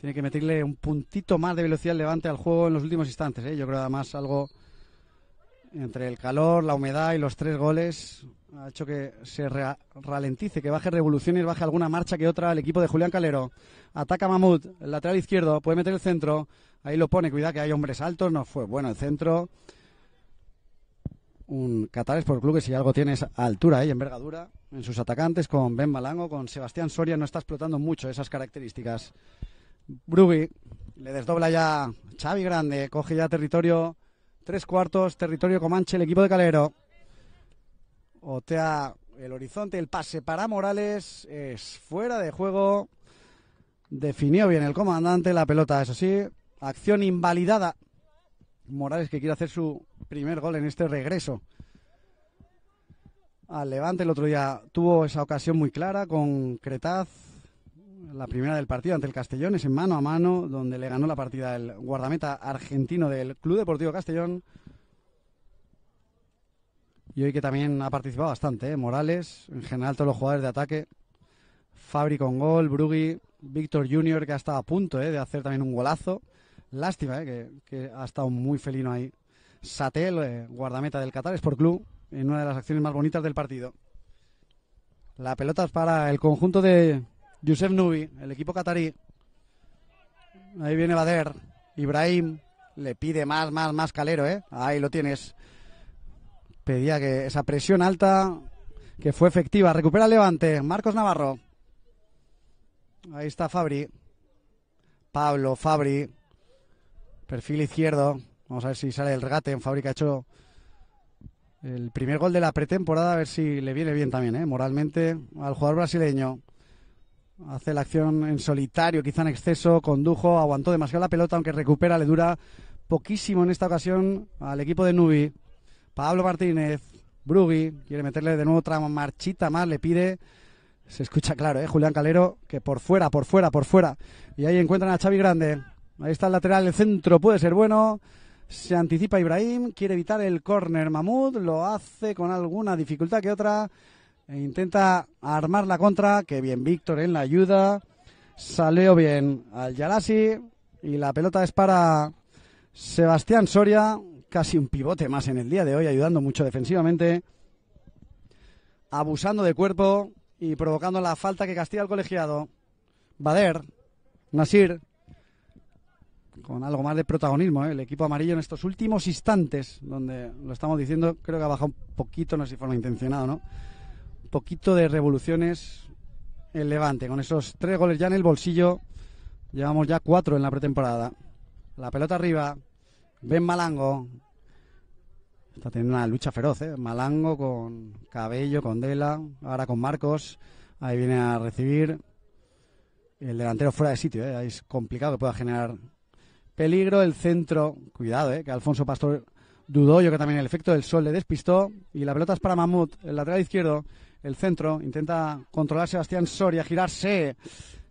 Tiene que meterle un puntito más de velocidad el levante al juego en los últimos instantes. ¿eh? Yo creo además algo entre el calor, la humedad y los tres goles ha hecho que se ralentice, que baje revoluciones, baje alguna marcha que otra el equipo de Julián Calero. Ataca Mamut, el lateral izquierdo, puede meter el centro. Ahí lo pone, cuidado que hay hombres altos, no fue bueno el centro. Un Catares por Club que si algo tiene es altura ¿eh? y envergadura en sus atacantes con Ben Malango, con Sebastián Soria, no está explotando mucho esas características. Brugui le desdobla ya Xavi Grande, coge ya territorio tres cuartos, territorio Comanche, el equipo de Calero. Otea el horizonte, el pase para Morales, es fuera de juego. Definió bien el comandante la pelota, eso sí, Acción invalidada. Morales que quiere hacer su primer gol en este regreso. Al Levante el otro día tuvo esa ocasión muy clara con Cretaz. La primera del partido ante el Castellón es en mano a mano, donde le ganó la partida el guardameta argentino del Club Deportivo Castellón. Y hoy que también ha participado bastante, ¿eh? Morales, en general todos los jugadores de ataque. Fabri con gol, Brugui, Víctor Junior que ha estado a punto ¿eh? de hacer también un golazo. Lástima, eh, que, ha estado muy felino ahí. Satel, eh, guardameta del Qatar Sport Club, en una de las acciones más bonitas del partido. La pelota es para el conjunto de Yusef Nubi, el equipo qatarí. Ahí viene Bader. Ibrahim le pide más, más, más calero, eh. Ahí lo tienes. Pedía que esa presión alta que fue efectiva. Recupera el levante. Marcos Navarro. Ahí está Fabri. Pablo Fabri Perfil izquierdo. Vamos a ver si sale el regate. En fábrica ha hecho el primer gol de la pretemporada. A ver si le viene bien también, ¿eh? moralmente, al jugador brasileño. Hace la acción en solitario, quizá en exceso. Condujo, aguantó demasiado la pelota, aunque recupera, le dura poquísimo en esta ocasión al equipo de Nubi. Pablo Martínez, Brugui, quiere meterle de nuevo otra marchita más, le pide. Se escucha claro, ¿eh? Julián Calero, que por fuera, por fuera, por fuera. Y ahí encuentran a Xavi Grande. Ahí está el lateral, el centro puede ser bueno. Se anticipa Ibrahim, quiere evitar el córner Mahmoud, lo hace con alguna dificultad que otra. E intenta armar la contra, que bien Víctor en la ayuda. Salió bien al Yalasi y la pelota es para Sebastián Soria, casi un pivote más en el día de hoy, ayudando mucho defensivamente, abusando de cuerpo y provocando la falta que castiga el colegiado. Bader, Nasir, con algo más de protagonismo. ¿eh? El equipo amarillo en estos últimos instantes, donde lo estamos diciendo, creo que ha bajado un poquito, no sé si fue lo intencionado, ¿no? Un poquito de revoluciones el Levante. Con esos tres goles ya en el bolsillo, llevamos ya cuatro en la pretemporada. La pelota arriba, Ben Malango. Está teniendo una lucha feroz, ¿eh? Malango con Cabello, con Dela, ahora con Marcos. Ahí viene a recibir el delantero fuera de sitio, ¿eh? es complicado que pueda generar Peligro, el centro. Cuidado, eh, que Alfonso Pastor dudó. Yo que también el efecto del sol le despistó. Y la pelota es para Mamut, el lateral izquierdo. El centro. Intenta controlar Sebastián Soria, girarse.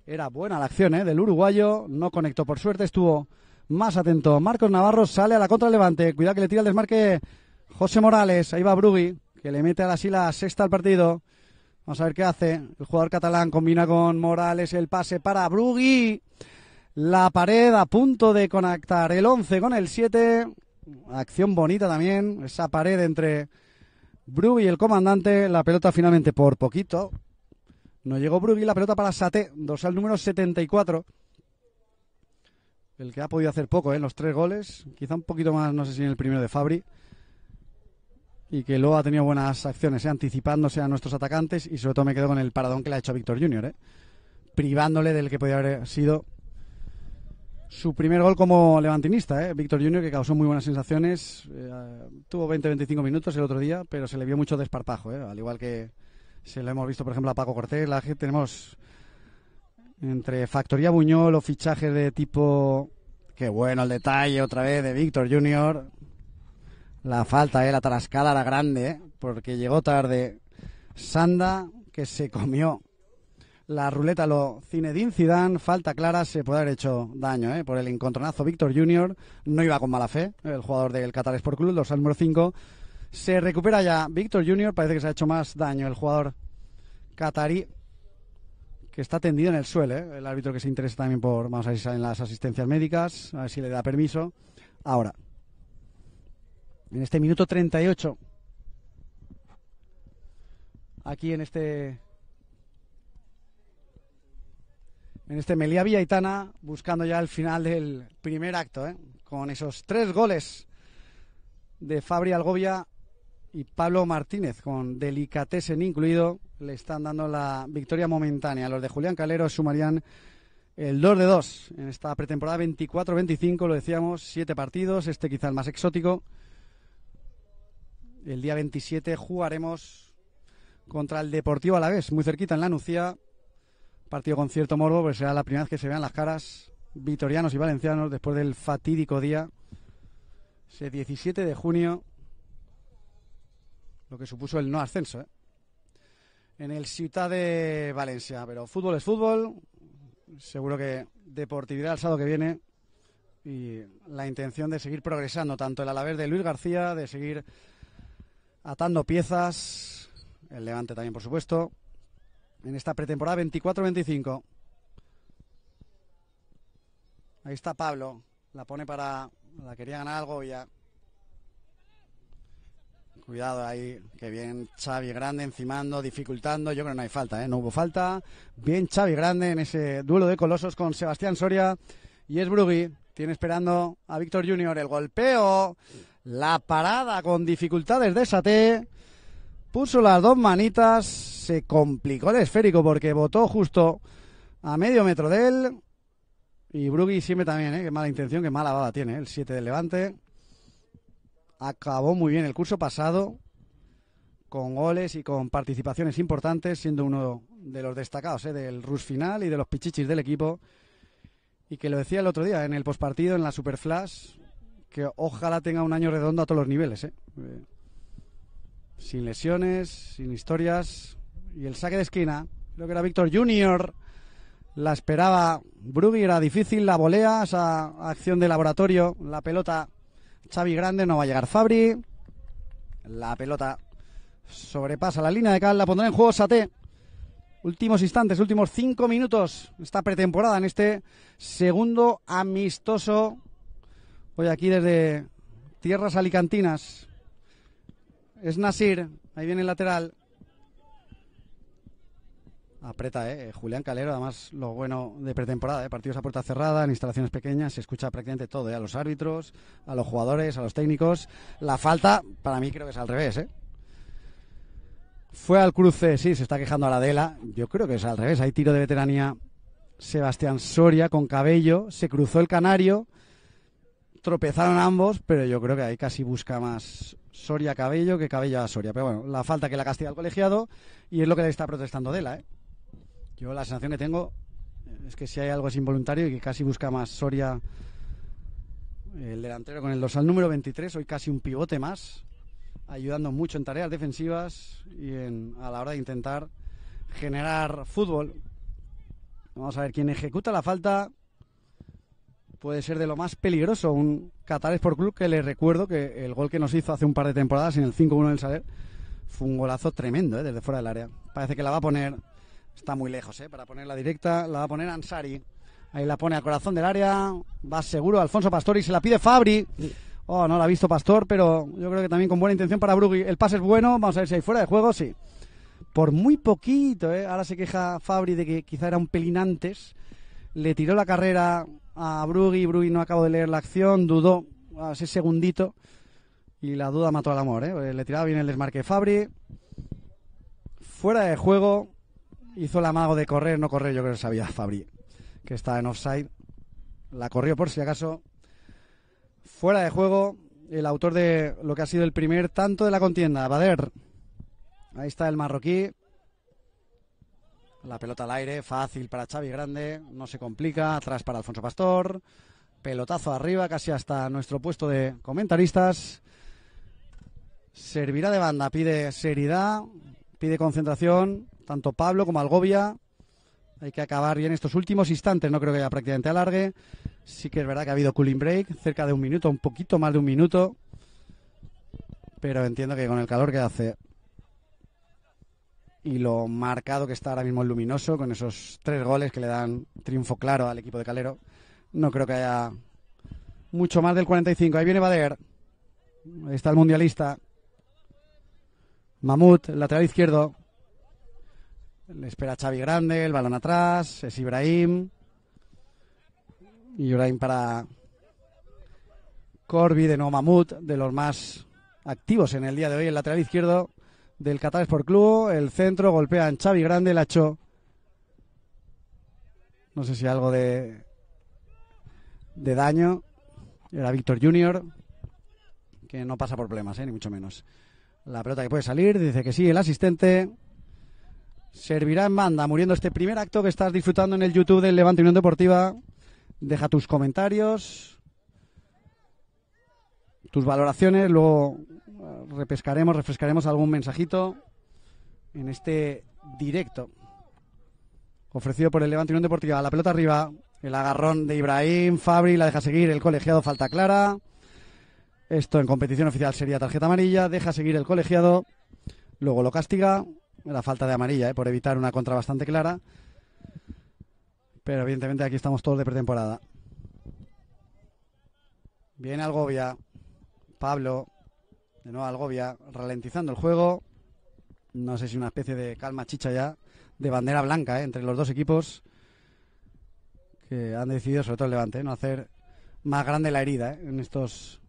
Era buena la acción eh, del uruguayo. No conectó, por suerte estuvo más atento. Marcos Navarro sale a la contra Levante. Cuidado que le tira el desmarque José Morales. Ahí va Brugui, que le mete a la sila sexta al partido. Vamos a ver qué hace. El jugador catalán combina con Morales el pase para Brugui. La pared a punto de conectar el 11 con el 7. Acción bonita también. Esa pared entre Bruy y el comandante. La pelota finalmente por poquito. No llegó y La pelota para Saté. al número 74. El que ha podido hacer poco en ¿eh? los tres goles. Quizá un poquito más, no sé si en el primero de Fabri. Y que luego ha tenido buenas acciones, ¿eh? anticipándose a nuestros atacantes. Y sobre todo me quedo con el paradón que le ha hecho Víctor Junior. ¿eh? Privándole del que podría haber sido su primer gol como levantinista, ¿eh? Víctor Junior, que causó muy buenas sensaciones. Eh, tuvo 20-25 minutos el otro día, pero se le vio mucho desparpajo, ¿eh? al igual que se lo hemos visto, por ejemplo, a Paco Cortés. La gente tenemos entre Factoría Buñol o fichajes de tipo. Qué bueno el detalle otra vez de Víctor Junior. La falta, ¿eh? la tarascada la grande, ¿eh? porque llegó tarde. Sanda, que se comió la ruleta lo Zinedine Zidane, falta clara, se puede haber hecho daño ¿eh? por el encontronazo Víctor Junior, no iba con mala fe, el jugador del Qatar Sport Club, al número 5, se recupera ya Víctor Junior, parece que se ha hecho más daño el jugador catarí que está tendido en el suelo, ¿eh? el árbitro que se interesa también por, vamos a ver si salen las asistencias médicas, a ver si le da permiso. Ahora, en este minuto 38, aquí en este en este Melia Villaitana, buscando ya el final del primer acto, ¿eh? con esos tres goles de Fabri Algovia y Pablo Martínez, con Delicatessen incluido, le están dando la victoria momentánea. Los de Julián Calero sumarían el 2 de 2 en esta pretemporada 24-25, lo decíamos, siete partidos, este quizá el más exótico. El día 27 jugaremos contra el Deportivo Alavés, muy cerquita en la Nucía, Partido con cierto morbo, pues será la primera vez que se vean las caras vitorianos y valencianos después del fatídico día, ese 17 de junio, lo que supuso el no ascenso, ¿eh? en el Ciudad de Valencia. Pero fútbol es fútbol, seguro que deportividad el sábado que viene y la intención de seguir progresando, tanto el Alavés de Luis García, de seguir atando piezas, el Levante también, por supuesto, en esta pretemporada 24-25. Ahí está Pablo, la pone para... la quería ganar algo ya. Cuidado ahí, que bien Xavi Grande encimando, dificultando. Yo creo que no hay falta, ¿eh? no hubo falta. Bien Xavi Grande en ese duelo de colosos con Sebastián Soria y es Brugui. Tiene esperando a Víctor Junior el golpeo, la parada con dificultades de Saté puso las dos manitas, se complicó el esférico porque botó justo a medio metro de él. Y Brugui siempre también, ¿eh? qué mala intención, qué mala baba tiene, ¿eh? el 7 del Levante. Acabó muy bien el curso pasado, con goles y con participaciones importantes, siendo uno de los destacados ¿eh? del Rush final y de los pichichis del equipo. Y que lo decía el otro día en el postpartido, en la Superflash, que ojalá tenga un año redondo a todos los niveles. ¿eh? eh sin lesiones, sin historias. Y el saque de esquina, creo que era Víctor Junior. La esperaba Brugui, era difícil la volea, esa acción de laboratorio. La pelota Xavi Grande, no va a llegar Fabri. La pelota sobrepasa la línea de cal, la pondrá en juego Saté. Últimos instantes, últimos cinco minutos esta pretemporada en este segundo amistoso. Hoy aquí desde Tierras Alicantinas, es Nasir. Ahí viene el lateral. Apreta, ¿eh? Julián Calero, además lo bueno de pretemporada, ¿eh? partidos a puerta cerrada, en instalaciones pequeñas, se escucha prácticamente todo, ¿eh? a los árbitros, a los jugadores, a los técnicos. La falta, para mí creo que es al revés, ¿eh? Fue al cruce, sí, se está quejando a la Adela. Yo creo que es al revés. Hay tiro de veteranía. Sebastián Soria con cabello. Se cruzó el canario. Tropezaron ambos, pero yo creo que ahí casi busca más Soria Cabello que Cabello a Soria. Pero bueno, la falta que la castiga el colegiado y es lo que le está protestando Dela. ¿eh? Yo la sensación que tengo es que si hay algo es involuntario y que casi busca más Soria el delantero con el dorsal número 23, hoy casi un pivote más, ayudando mucho en tareas defensivas y a la hora de intentar generar fútbol. Vamos a ver quién ejecuta la falta puede ser de lo más peligroso. Un Qatar por Club que le recuerdo que el gol que nos hizo hace un par de temporadas en el 5-1 del Saler fue un golazo tremendo eh, desde fuera del área. Parece que la va a poner, está muy lejos, ¿eh? para la directa, la va a poner Ansari. Ahí la pone al corazón del área, va seguro Alfonso Pastor y se la pide Fabri. Oh, no la ha visto Pastor, pero yo creo que también con buena intención para Brugui. El pase es bueno, vamos a ver si hay fuera de juego, sí. Por muy poquito, eh, ahora se queja Fabri de que quizá era un pelín antes. Le tiró la carrera a Brugui, Brugui no acabo de leer la acción, dudó ese segundito y la duda mató al amor, ¿eh? ¿eh? le tiraba bien el desmarque Fabri, fuera de juego, hizo el amago de correr, no correr, yo creo que sabía Fabri, que está en offside, la corrió por si acaso, fuera de juego, el autor de lo que ha sido el primer tanto de la contienda, Bader, ahí está el marroquí, la pelota al aire, fácil para Xavi Grande, no se complica, atrás para Alfonso Pastor, pelotazo arriba, casi hasta nuestro puesto de comentaristas. Servirá de banda, pide seriedad, pide concentración, tanto Pablo como Algovia. Hay que acabar bien estos últimos instantes, no creo que haya prácticamente alargue. Sí que es verdad que ha habido cooling break, cerca de un minuto, un poquito más de un minuto. Pero entiendo que con el calor que hace y lo marcado que está ahora mismo el Luminoso con esos tres goles que le dan triunfo claro al equipo de Calero. No creo que haya mucho más del 45. Ahí viene Bader. Ahí está el mundialista. Mamut, lateral izquierdo. Le espera Xavi Grande, el balón atrás, es Ibrahim. Y Ibrahim para Corby, de nuevo Mamut, de los más activos en el día de hoy, el lateral izquierdo del Qatar por Club. El centro golpea en Xavi Grande, Lacho. No sé si algo de, de daño. Era Víctor Junior, que no pasa por problemas, ¿eh? ni mucho menos. La pelota que puede salir, dice que sí, el asistente. Servirá en banda, muriendo este primer acto que estás disfrutando en el YouTube del Levante Unión Deportiva. Deja tus comentarios, tus valoraciones, luego repescaremos, refrescaremos algún mensajito en este directo ofrecido por el Levante Unión Deportiva. La pelota arriba, el agarrón de Ibrahim, Fabri la deja seguir, el colegiado falta clara. Esto en competición oficial sería tarjeta amarilla, deja seguir el colegiado, luego lo castiga, la falta de amarilla, eh, por evitar una contra bastante clara. Pero evidentemente aquí estamos todos de pretemporada. Viene Algovia, Pablo, de nuevo Algovia ralentizando el juego. No sé si una especie de calma chicha ya, de bandera blanca eh, entre los dos equipos que han decidido, sobre todo el Levante, no hacer más grande la herida eh, en estos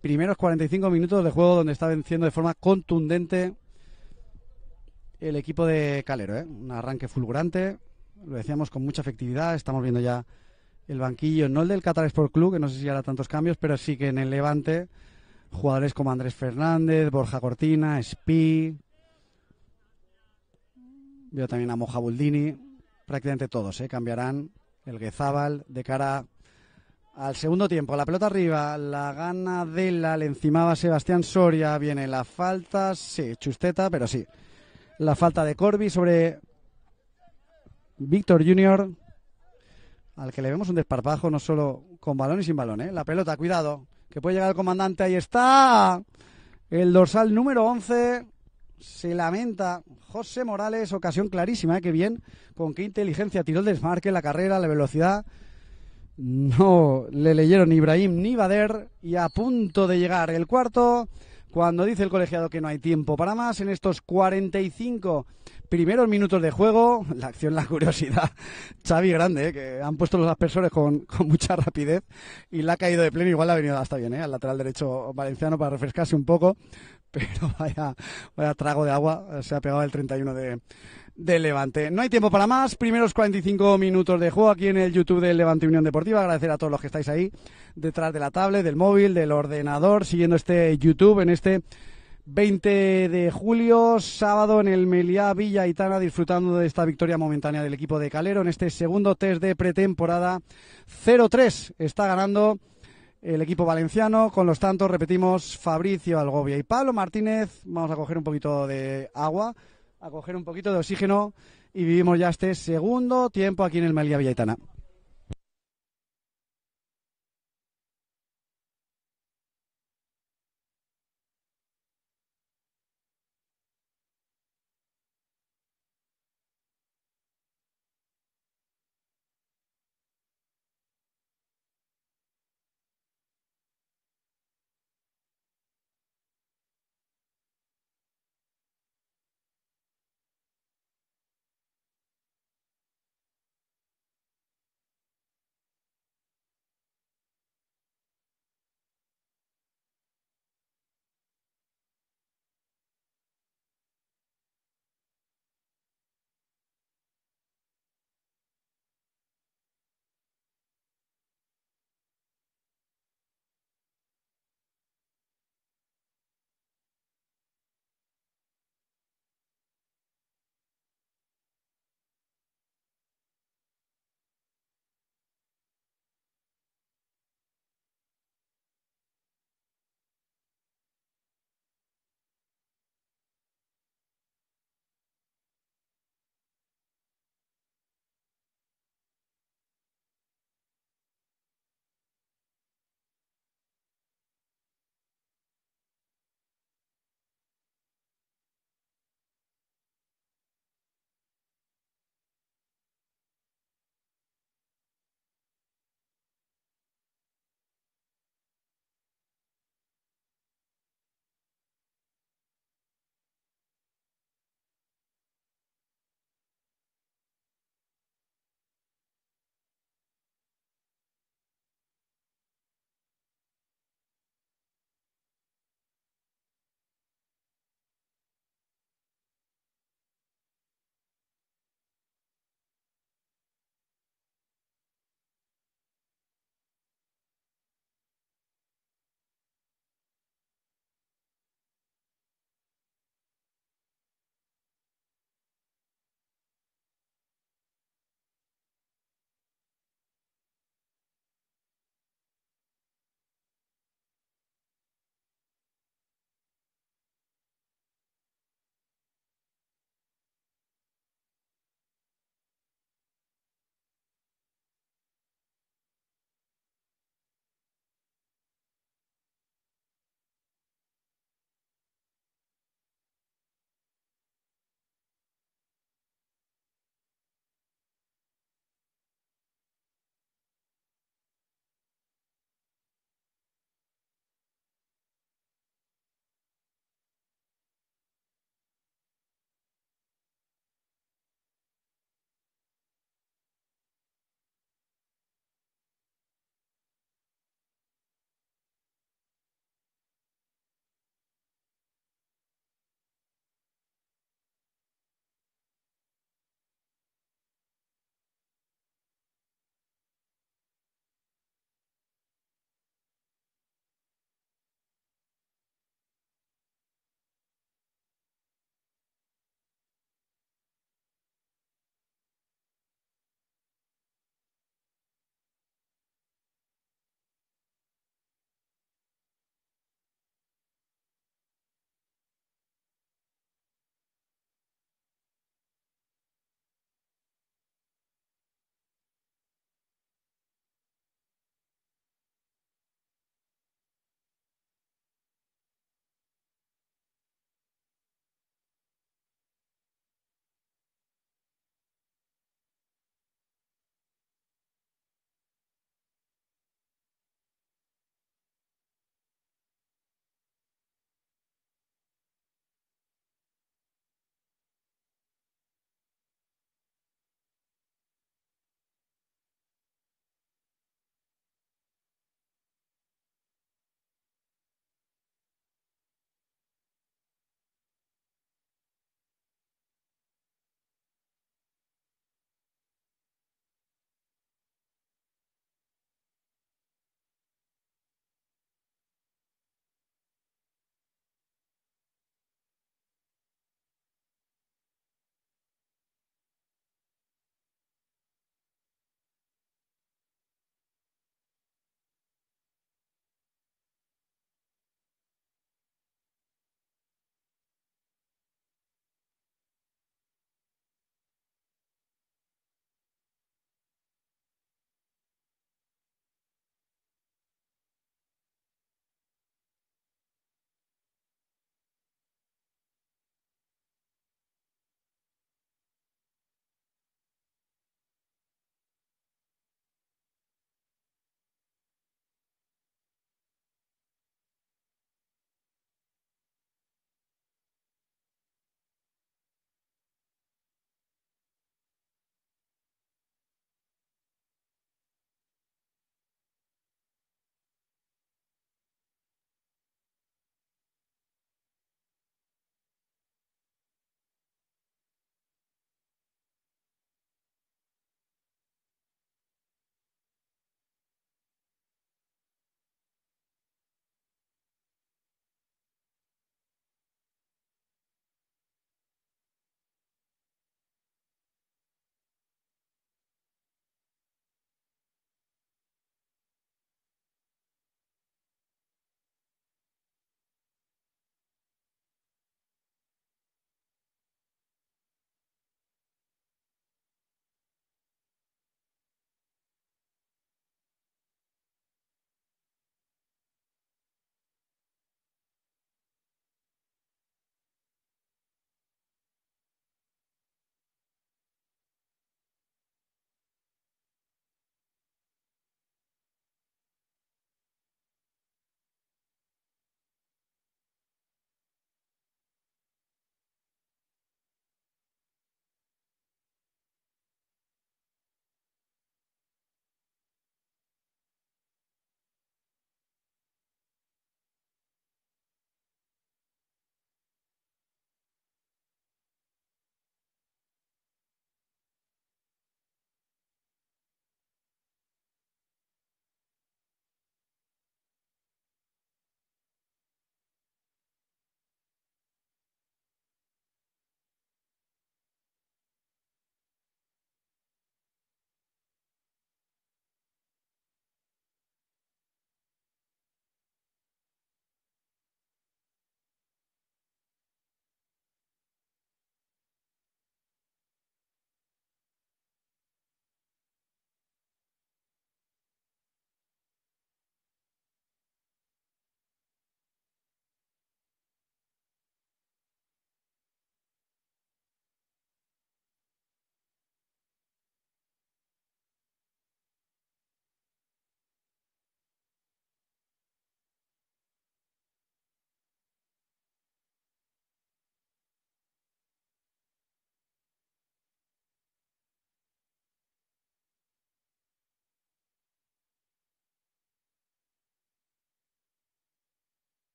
primeros 45 minutos de juego donde está venciendo de forma contundente el equipo de Calero. Eh. Un arranque fulgurante, lo decíamos con mucha efectividad. Estamos viendo ya el banquillo, no el del Qatar Sport Club, que no sé si hará tantos cambios, pero sí que en el Levante Jugadores como Andrés Fernández, Borja Cortina, Spi. Veo también a Moja Buldini. Prácticamente todos ¿eh? cambiarán el Guezábal de cara al segundo tiempo. La pelota arriba, la gana de la, le encimaba Sebastián Soria. Viene la falta, sí, chusteta, pero sí. La falta de Corby sobre Víctor Junior, al que le vemos un desparpajo, no solo con balón y sin balón. ¿eh? La pelota, cuidado que puede llegar el comandante. Ahí está. El dorsal número 11 se lamenta. José Morales, ocasión clarísima, eh, qué bien. Con qué inteligencia tiró el desmarque, la carrera, la velocidad. No le leyeron ni Ibrahim ni Bader y a punto de llegar el cuarto cuando dice el colegiado que no hay tiempo para más en estos 45 Primeros minutos de juego, la acción, la curiosidad. (laughs) Xavi grande, eh, que han puesto los aspersores (laughs) con, mucha rapidez y la ha caído de pleno. Igual le ha venido hasta bien, eh, al lateral derecho valenciano para refrescarse un poco. (laughs) Pero vaya, trago de agua, eh, se ha pegado el 31 de, Levante. No hay tiempo para más. Primeros 45 minutos de juego aquí en el YouTube del Levante Unión Deportiva. Agradecer a todos los que estáis ahí detrás de la tablet, del móvil, del ordenador, siguiendo este YouTube en este 20 de julio, sábado en el Meliá Villa disfrutando de esta victoria momentánea del equipo de Calero en este segundo test de pretemporada. 0-3 está ganando el equipo valenciano con los tantos, repetimos, Fabricio Algovia y Pablo Martínez. Vamos a coger un poquito de agua, a coger un poquito de oxígeno y vivimos ya este segundo tiempo aquí en el Meliá Villaitana.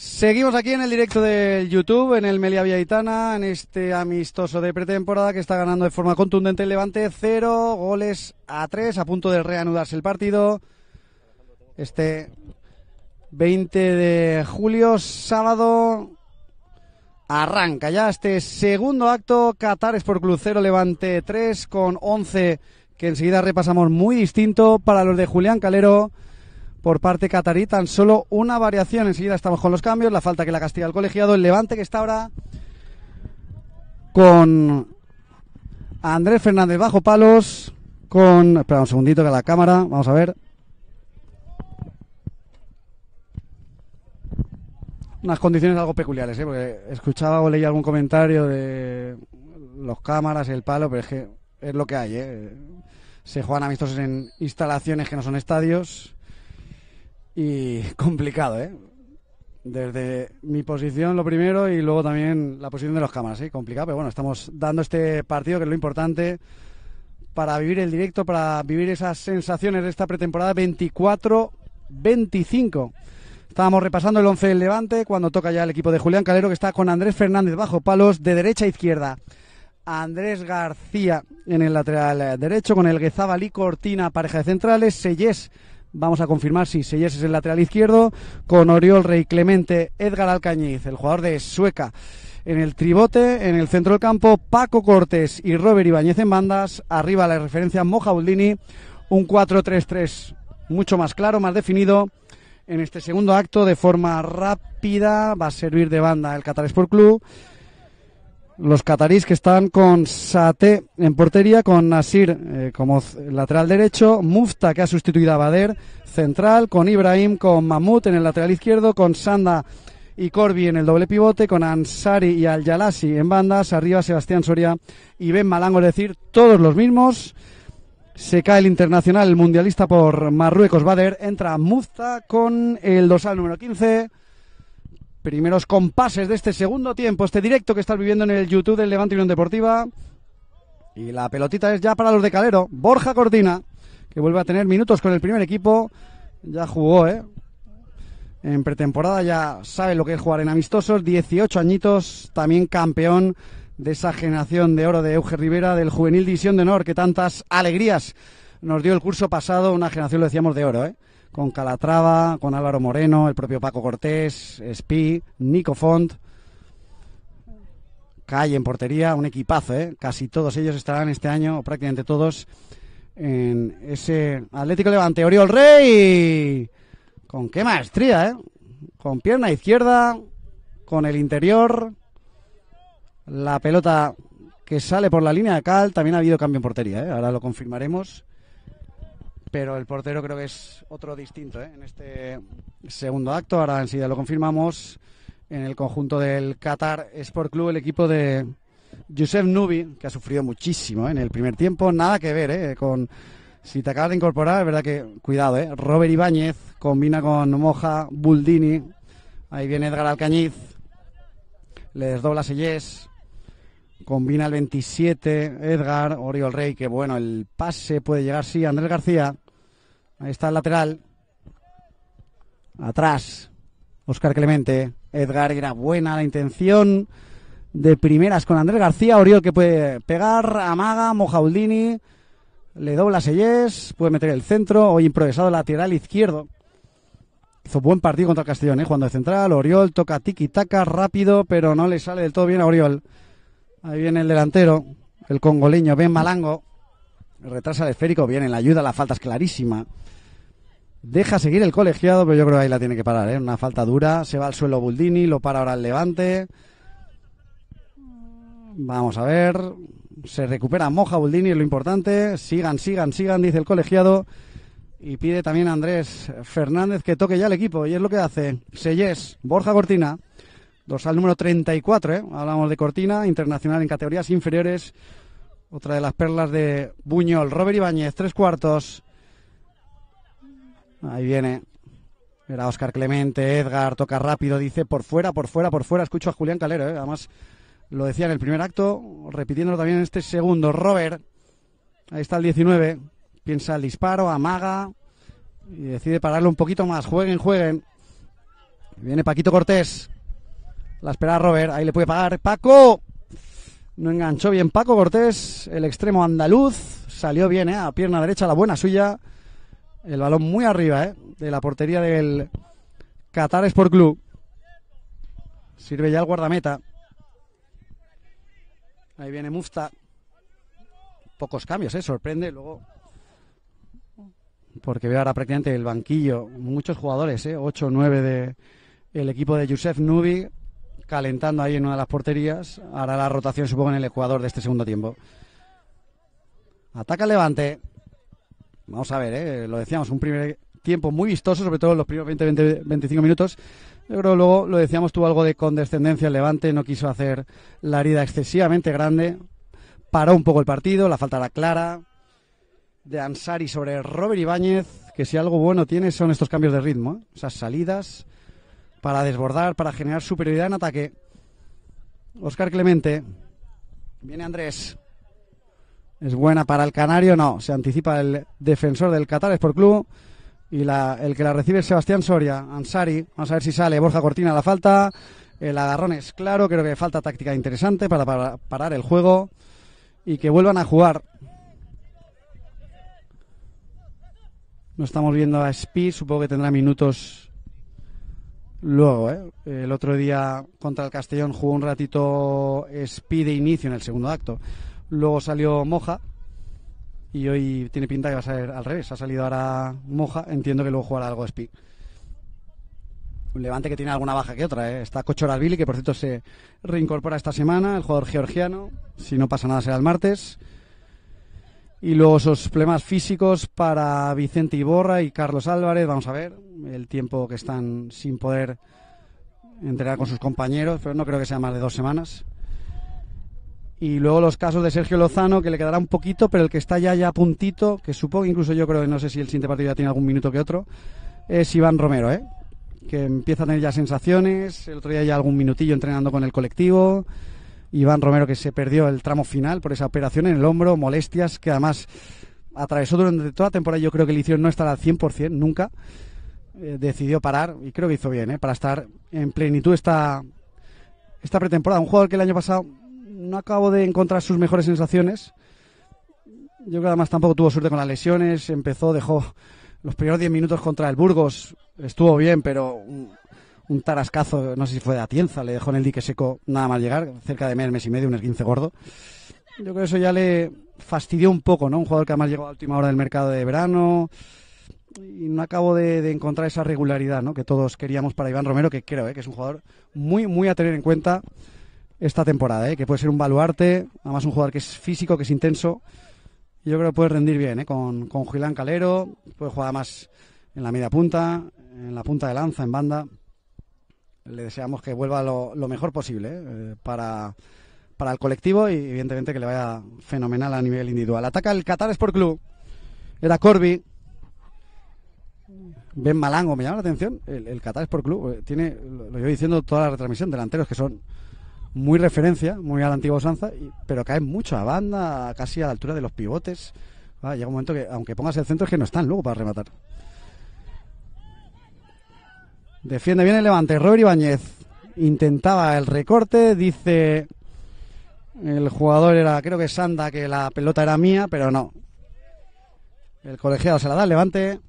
Seguimos aquí en el directo del YouTube, en el Melia Villaitana, en este amistoso de pretemporada que está ganando de forma contundente el Levante, cero goles a tres, a punto de reanudarse el partido. Este 20 de julio, sábado, arranca ya este segundo acto, Qatar por Crucero Levante 3 con 11 que enseguida repasamos muy distinto para los de Julián Calero por parte catarí. Tan solo una variación. Enseguida estamos con los cambios. La falta que la castiga el colegiado. El Levante que está ahora con Andrés Fernández bajo palos. Con. Espera un segundito que la cámara. Vamos a ver. Unas condiciones algo peculiares, ¿eh? porque escuchaba o leía algún comentario de los cámaras, y el palo, pero es que es lo que hay. ¿eh? Se juegan amistosos en instalaciones que no son estadios y (laughs) complicado, ¿eh? Desde mi posición lo primero y luego también la posición de los cámaras, ¿eh? Complicado, pero bueno, estamos dando este partido que es lo importante para vivir el directo, para vivir esas sensaciones de esta pretemporada 24-25. Estábamos repasando el 11 del Levante cuando toca ya el equipo de Julián Calero que está con Andrés Fernández bajo palos de derecha a izquierda. Andrés García en el lateral eh, derecho con el Guezábal y Cortina, pareja de centrales. Sellés Vamos a confirmar si Sellers es el lateral izquierdo, con Oriol Rey Clemente, Edgar Alcañiz, el jugador de Sueca. En el tribote, en el centro del campo, Paco Cortés y Robert Ibáñez en bandas. Arriba la referencia Moja Uldini, un 4-3-3 mucho más claro, más definido. En este segundo acto, de forma rápida, va a servir de banda el Catar Sport Club los catarís que están con Sate en portería, con Nasir eh, como lateral derecho, Mufta que ha sustituido a Bader central, con Ibrahim, con Mahmoud en el lateral izquierdo, con Sanda y Corby en el doble pivote, con Ansari y al Jalasi en bandas, arriba Sebastián Soria y Ben Malango, es decir, todos los mismos. Se cae el internacional, el mundialista por Marruecos, Bader, entra Mufta con el dorsal número 15 primeros compases de este segundo tiempo, este directo que estás viviendo en el YouTube del Levante Unión Deportiva. Y la pelotita es ya para los de Calero. Borja Cortina, que vuelve a tener minutos con el primer equipo. Ya jugó, ¿eh? En pretemporada ya sabe lo que es jugar en amistosos. 18 añitos, también campeón de esa generación de oro de Euge Rivera, del Juvenil División de Honor, que tantas alegrías nos dio el curso pasado una generación, lo decíamos, de oro, ¿eh? Con Calatrava, con Álvaro Moreno, el propio Paco Cortés, Spi, Nico Font, Calle en portería, un equipazo, ¿eh? Casi todos ellos estarán este año, o prácticamente todos, en ese Atlético Levante. Oriol Rey, con qué maestría, ¿eh? Con pierna izquierda, con el interior, la pelota que sale por la línea de Cal, también ha habido cambio en portería, ¿eh? ahora lo confirmaremos pero el portero creo que es otro distinto ¿eh? en este segundo acto. Ahora enseguida lo confirmamos. En el conjunto del Qatar Sport Club, el equipo de Josep Nubi, que ha sufrido muchísimo ¿eh? en el primer tiempo, nada que ver ¿eh? con. Si te acabas de incorporar, es verdad que cuidado, ¿eh? Robert Ibáñez combina con Moja, Buldini. Ahí viene Edgar Alcañiz. Le desdobla Sellés. Combina el 27, Edgar, Oriol Rey, que bueno, el pase puede llegar, sí, Andrés García. Ahí está el lateral. Atrás, Oscar Clemente. Edgar, era buena la intención de primeras con Andrés García. Oriol que puede pegar, amaga, Mojauldini, Le dobla Sellés, puede meter el centro. Hoy improvisado lateral izquierdo. Hizo buen partido contra Castellón, ¿eh? jugando de central. Oriol toca tiki-taka rápido, pero no le sale del todo bien a Oriol. Ahí viene el delantero, el congoleño Ben Malango. Retrasa el esférico, viene la ayuda, la falta es clarísima. Deja seguir el colegiado, pero yo creo que ahí la tiene que parar, ¿eh? Una falta dura. Se va al suelo Buldini, lo para ahora el Levante. Vamos a ver. Se recupera Moja Buldini, es lo importante. Sigan, sigan, sigan, dice el colegiado. Y pide también a Andrés Fernández que toque ya el equipo. Y es lo que hace. Seyes, Borja Cortina al número 34, ¿eh? hablamos de Cortina, internacional en categorías inferiores, otra de las perlas de Buñol, Robert Ibáñez, tres cuartos, ahí viene, era Oscar Clemente, Edgar, toca rápido, dice por fuera, por fuera, por fuera, escucho a Julián Calero, ¿eh? además lo decía en el primer acto, repitiéndolo también en este segundo, Robert, ahí está el 19, piensa el disparo, amaga y decide pararlo un poquito más, jueguen, jueguen. Viene Paquito Cortés, la espera Robert, ahí le puede pagar Paco. No enganchó bien Paco Cortés, el extremo andaluz. Salió bien, ¿eh? A pierna derecha, la buena suya. El balón muy arriba, ¿eh? De la portería del Qatar Sport Club. Sirve ya el guardameta. Ahí viene Mufta. Pocos cambios, ¿eh? Sorprende. Luego. Porque veo ahora prácticamente el banquillo. Muchos jugadores, ¿eh? 8 9 del equipo de Josef Nubi calentando ahí en una de las porterías. Hará la rotación, supongo, en el Ecuador de este segundo tiempo. Ataca el Levante. Vamos a ver, ¿eh? lo decíamos, un primer tiempo muy vistoso, sobre todo los primeros 20, 25 minutos. ...pero luego, lo decíamos, tuvo algo de condescendencia el Levante, no quiso hacer la herida excesivamente grande. Paró un poco el partido, la falta era clara. De Ansari sobre Robert Ibáñez, que si algo bueno tiene son estos cambios de ritmo, ¿eh? esas salidas para desbordar, para generar superioridad en ataque. Oscar Clemente. Viene Andrés. Es buena para el Canario, no. Se anticipa el defensor del Qatar Sport Club. Y la, el que la recibe es Sebastián Soria. Ansari. Vamos a ver si sale. Borja Cortina la falta. El agarrón es claro. Creo que falta táctica interesante para, para parar el juego. Y que vuelvan a jugar. No estamos viendo a Spi. Supongo que tendrá minutos Luego, ¿eh? el otro día contra el Castellón jugó un ratito Speed de inicio en el segundo acto. Luego salió Moja y hoy tiene pinta que va a salir al revés. Ha salido ahora Moja, entiendo que luego jugará algo Speed. Un Levante que tiene alguna baja que otra. ¿eh? Está Cocho Billy, que por cierto se reincorpora esta semana, el jugador georgiano. Si no pasa nada será el martes. Y luego esos problemas físicos para Vicente Iborra y Carlos Álvarez. Vamos a ver el tiempo que están sin poder entrenar con sus compañeros, pero no creo que sea más de dos semanas. Y luego los casos de Sergio Lozano, que le quedará un poquito, pero el que está ya, ya a puntito, que supongo, incluso yo creo, que no sé si el siguiente partido ya tiene algún minuto que otro, es Iván Romero, ¿eh? que empieza a tener ya sensaciones, el otro día ya algún minutillo entrenando con el colectivo. Iván Romero que se perdió el tramo final por esa operación en el hombro, molestias que además atravesó durante toda la temporada. Yo creo que el hicieron no estará al 100% nunca. Eh, decidió parar y creo que hizo bien, eh, para estar en plenitud esta, esta pretemporada. Un jugador que el año pasado no acabó de encontrar sus mejores sensaciones. Yo creo que además tampoco tuvo suerte con las lesiones. Empezó, dejó los primeros 10 minutos contra el Burgos. Estuvo bien, pero un tarascazo, no sé si fue de Atienza, le dejó en el dique seco nada más llegar, cerca de medio mes y medio, un esguince gordo. Yo creo que eso ya le fastidió un poco, ¿no? Un jugador que además llegó a última hora del mercado de verano y no acabo de, encontrar esa regularidad, ¿no? Que todos queríamos para Iván Romero, que creo ¿eh? que es un jugador muy, muy a tener en cuenta esta temporada, ¿eh? que puede ser un baluarte, además un jugador que es físico, que es intenso. Yo creo que puede rendir bien ¿eh? con, con Calero, puede jugar más en la media punta, en la punta de lanza, en banda le deseamos que vuelva lo, mejor posible ¿eh? Eh, para, para el colectivo y evidentemente que le vaya fenomenal a nivel individual. Ataca el Qatar Sport Club. Era Corby. Ben Malango, me llama la atención. El, el Qatar Sport Club eh, tiene, lo llevo diciendo toda la retransmisión, delanteros que son muy referencia, muy a la antigua usanza, pero caen mucho a banda, casi a la altura de los pivotes. Ah, llega un momento que, aunque pongas el centro, es que no están luego para rematar. Defiende bien el levante. Robert Ibáñez intentaba el recorte. Dice el jugador, era creo que Sanda, que la pelota era mía, pero no. El colegiado se la da al levante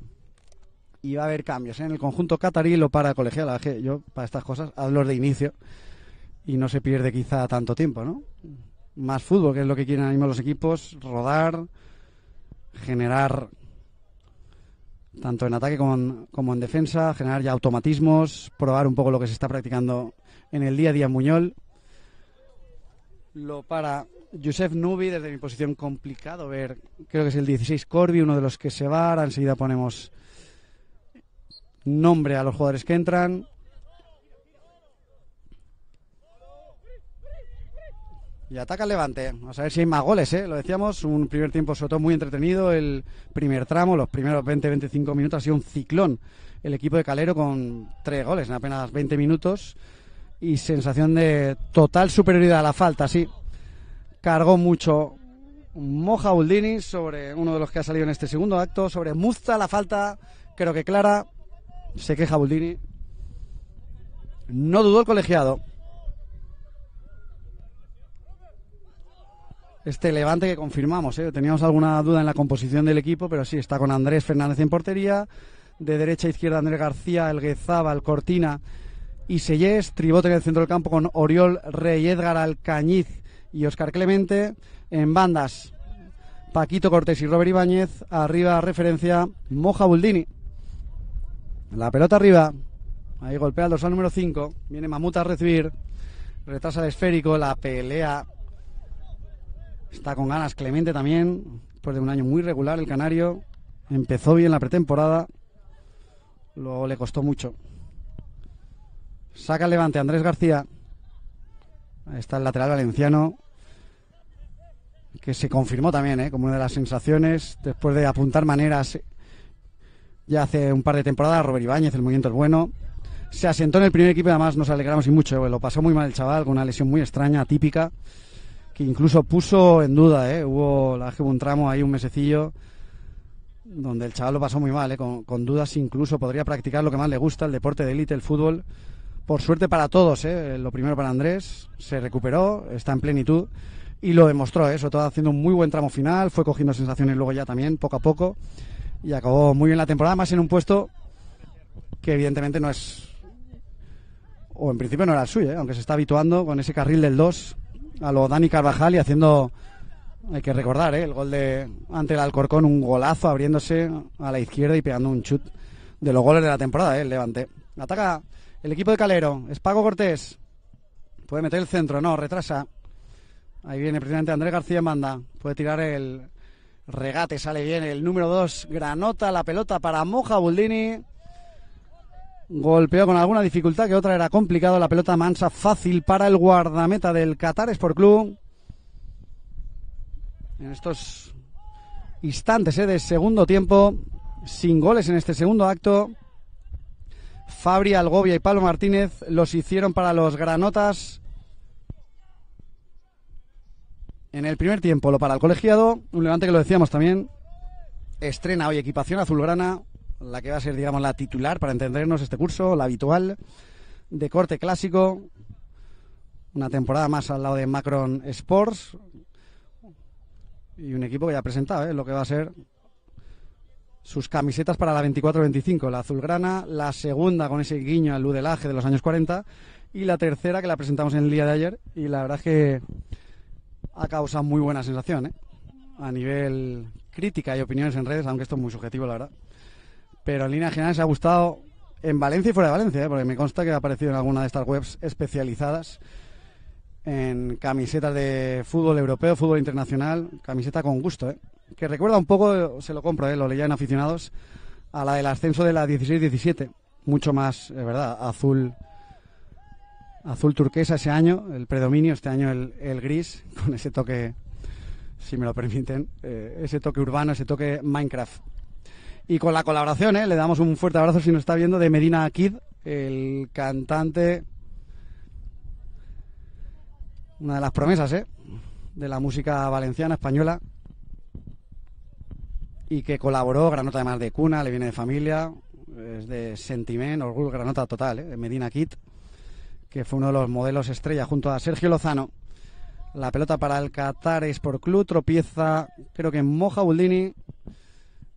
y va a haber cambios. ¿eh? En el conjunto catarí lo para colegial. Yo, para estas cosas, hablo de inicio y no se pierde quizá tanto tiempo, ¿no? Más fútbol, que es lo que quieren animar los equipos, rodar, generar tanto en ataque como en, defensa, generar ya automatismos, probar un poco lo que se está practicando en el día a día en Muñol. Lo para Josef Nubi desde mi posición complicado ver, creo que es el 16 Corby, uno de los que se va, ahora enseguida ponemos nombre a los jugadores que entran. Y ataca el Levante. Vamos a ver si hay más goles, ¿eh? Lo decíamos, un primer tiempo sobre todo muy entretenido. El primer tramo, los primeros 20-25 minutos, ha sido un ciclón. El equipo de Calero con tres goles en apenas 20 minutos. Y sensación de total superioridad a la falta, sí. Cargó mucho Moja Uldini sobre uno de los que ha salido en este segundo acto. Sobre Musta la falta, creo que clara. Se queja Buldini. No dudó el colegiado. Este Levante que confirmamos, ¿eh? teníamos alguna duda en la composición del equipo, pero sí, está con Andrés Fernández en portería, de derecha a izquierda Andrés García, Elguezábal, Cortina y Sellés, tribote en el centro del campo con Oriol Rey, Edgar Alcañiz y Oscar Clemente, en bandas Paquito Cortés y Robert Ibáñez, arriba referencia Moja Buldini. La pelota arriba, ahí golpea el dorsal número 5, viene Mamuta a recibir, retrasa el esférico, la pelea Está con ganas Clemente también, después de un año muy regular el Canario. Empezó bien la pretemporada, luego le costó mucho. Saca el levante Andrés García. está el lateral valenciano, que se confirmó también ¿eh? como una de las sensaciones, después de apuntar maneras eh, ya hace un par de temporadas, Robert Ibáñez, el movimiento es bueno. Se asentó en el primer equipo y además nos alegramos y mucho. Lo pasó muy mal el chaval, con una lesión muy extraña, atípica incluso puso en duda, ¿eh? Hubo, la un tramo ahí, un mesecillo, donde el chaval lo pasó muy mal, ¿eh? con, dudas incluso podría practicar lo que más le gusta, el deporte de élite, el fútbol. Por suerte para todos, ¿eh? Lo primero para Andrés, se recuperó, está en plenitud y lo demostró, eso Sobre todo haciendo un muy buen tramo final, fue cogiendo sensaciones luego ya también, poco a poco, y acabó muy bien la temporada, más en un puesto que evidentemente no es o en principio no era el suyo, aunque se está habituando con ese carril del 2 a lo Dani Carvajal y haciendo, hay que recordar, ¿eh? el gol de ante el Alcorcón, un golazo abriéndose a la izquierda y pegando un chut de los goles de la temporada, ¿eh? el Levante. Ataca el equipo de Calero, es Paco Cortés, puede meter el centro, no, retrasa. Ahí viene precisamente Andrés García Manda, puede tirar el regate, sale bien el número 2, Granota, la pelota para Moja Buldini golpeó con alguna dificultad que otra era complicado. La pelota mansa fácil para el guardameta del Qatar Sport Club. En estos instantes eh, de segundo tiempo, sin goles en este segundo acto, Fabri, Algovia y Pablo Martínez los hicieron para los granotas. En el primer tiempo lo para el colegiado, un levante que lo decíamos también, estrena hoy equipación azulgrana, la que va a ser, digamos, la titular para entendernos este curso, la habitual, de corte clásico, una temporada más al lado de Macron Sports y un equipo que ya ha presentado, ¿eh? lo que va a ser sus camisetas para la 24-25, la azulgrana, la segunda con ese guiño al ludelaje de los años 40 y la tercera que la presentamos en el día de ayer y la verdad es que ha causado muy buena sensación ¿eh? a nivel crítica y opiniones en redes, aunque esto es muy subjetivo, la verdad. Pero en líneas se ha gustado en Valencia y fuera de Valencia, ¿eh? porque me consta que ha aparecido en alguna de estas webs especializadas en camisetas de fútbol europeo, fútbol internacional, camiseta con gusto, ¿eh? que recuerda un poco, se lo compro, ¿eh? lo leía aficionados, a la del ascenso de la 16-17, mucho más, verdad, azul azul turquesa ese año, el predominio, este año el, gris, con ese toque, si me lo permiten, ese toque urbano, ese toque Minecraft y con la colaboración, ¿eh? le damos un fuerte abrazo si nos está viendo, de Medina Kid, el cantante, una de las promesas ¿eh? de la música valenciana, española, y que colaboró, Granota además de cuna, le viene de familia, es de sentimiento, orgullo, Granota total, ¿eh? Medina Kid, que fue uno de los modelos estrella junto a Sergio Lozano. La pelota para el Qatar por Club tropieza, creo que en Moja Buldini,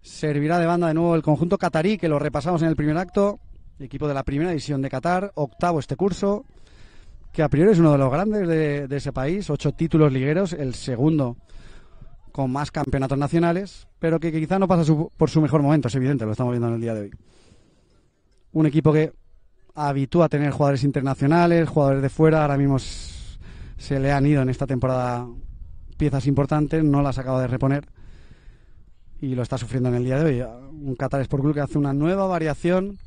Servirá de banda de nuevo el conjunto catarí, que lo repasamos en el primer acto. Equipo de la primera división de Qatar, octavo este curso, que a priori es uno de los grandes de, ese país, ocho títulos ligueros, el segundo con más campeonatos nacionales, pero que, quizá no pasa por su mejor momento, es evidente, lo estamos viendo en el día de hoy. Un equipo que habitúa a tener jugadores internacionales, jugadores de fuera, ahora mismo se le han ido en esta temporada piezas importantes, no las acaba de reponer y lo está sufriendo en el día de hoy. Un Qatar Sport Club que hace una nueva variación.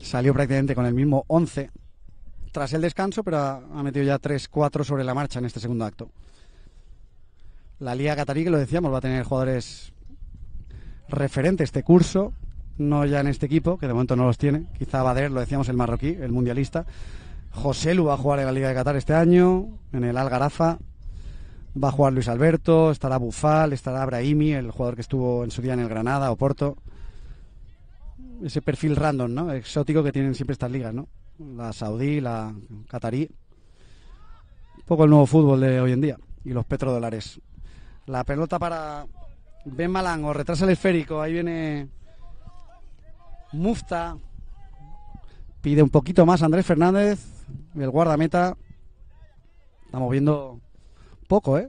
Salió prácticamente con el mismo 11 tras el descanso, pero ha metido ya 3-4 sobre la marcha en este segundo acto. La Liga Qatarí, que lo decíamos, va a tener jugadores referentes este curso, no ya en este equipo, que de momento no los tiene. Quizá Bader, lo decíamos, el marroquí, el mundialista. José Lu va a jugar en la Liga de Qatar este año, en el Algarafa va a jugar Luis Alberto, estará Bufal, estará Brahimi, el jugador que estuvo en su día en el Granada o Porto. Ese perfil random, ¿no? Exótico que tienen siempre estas ligas, ¿no? La saudí, la catarí. Un poco el nuevo fútbol de hoy en día y los petrodólares. La pelota para Ben Malango, retrasa el esférico, ahí viene Mufta. Pide un poquito más Andrés Fernández, el guardameta. Estamos viendo poco, ¿eh?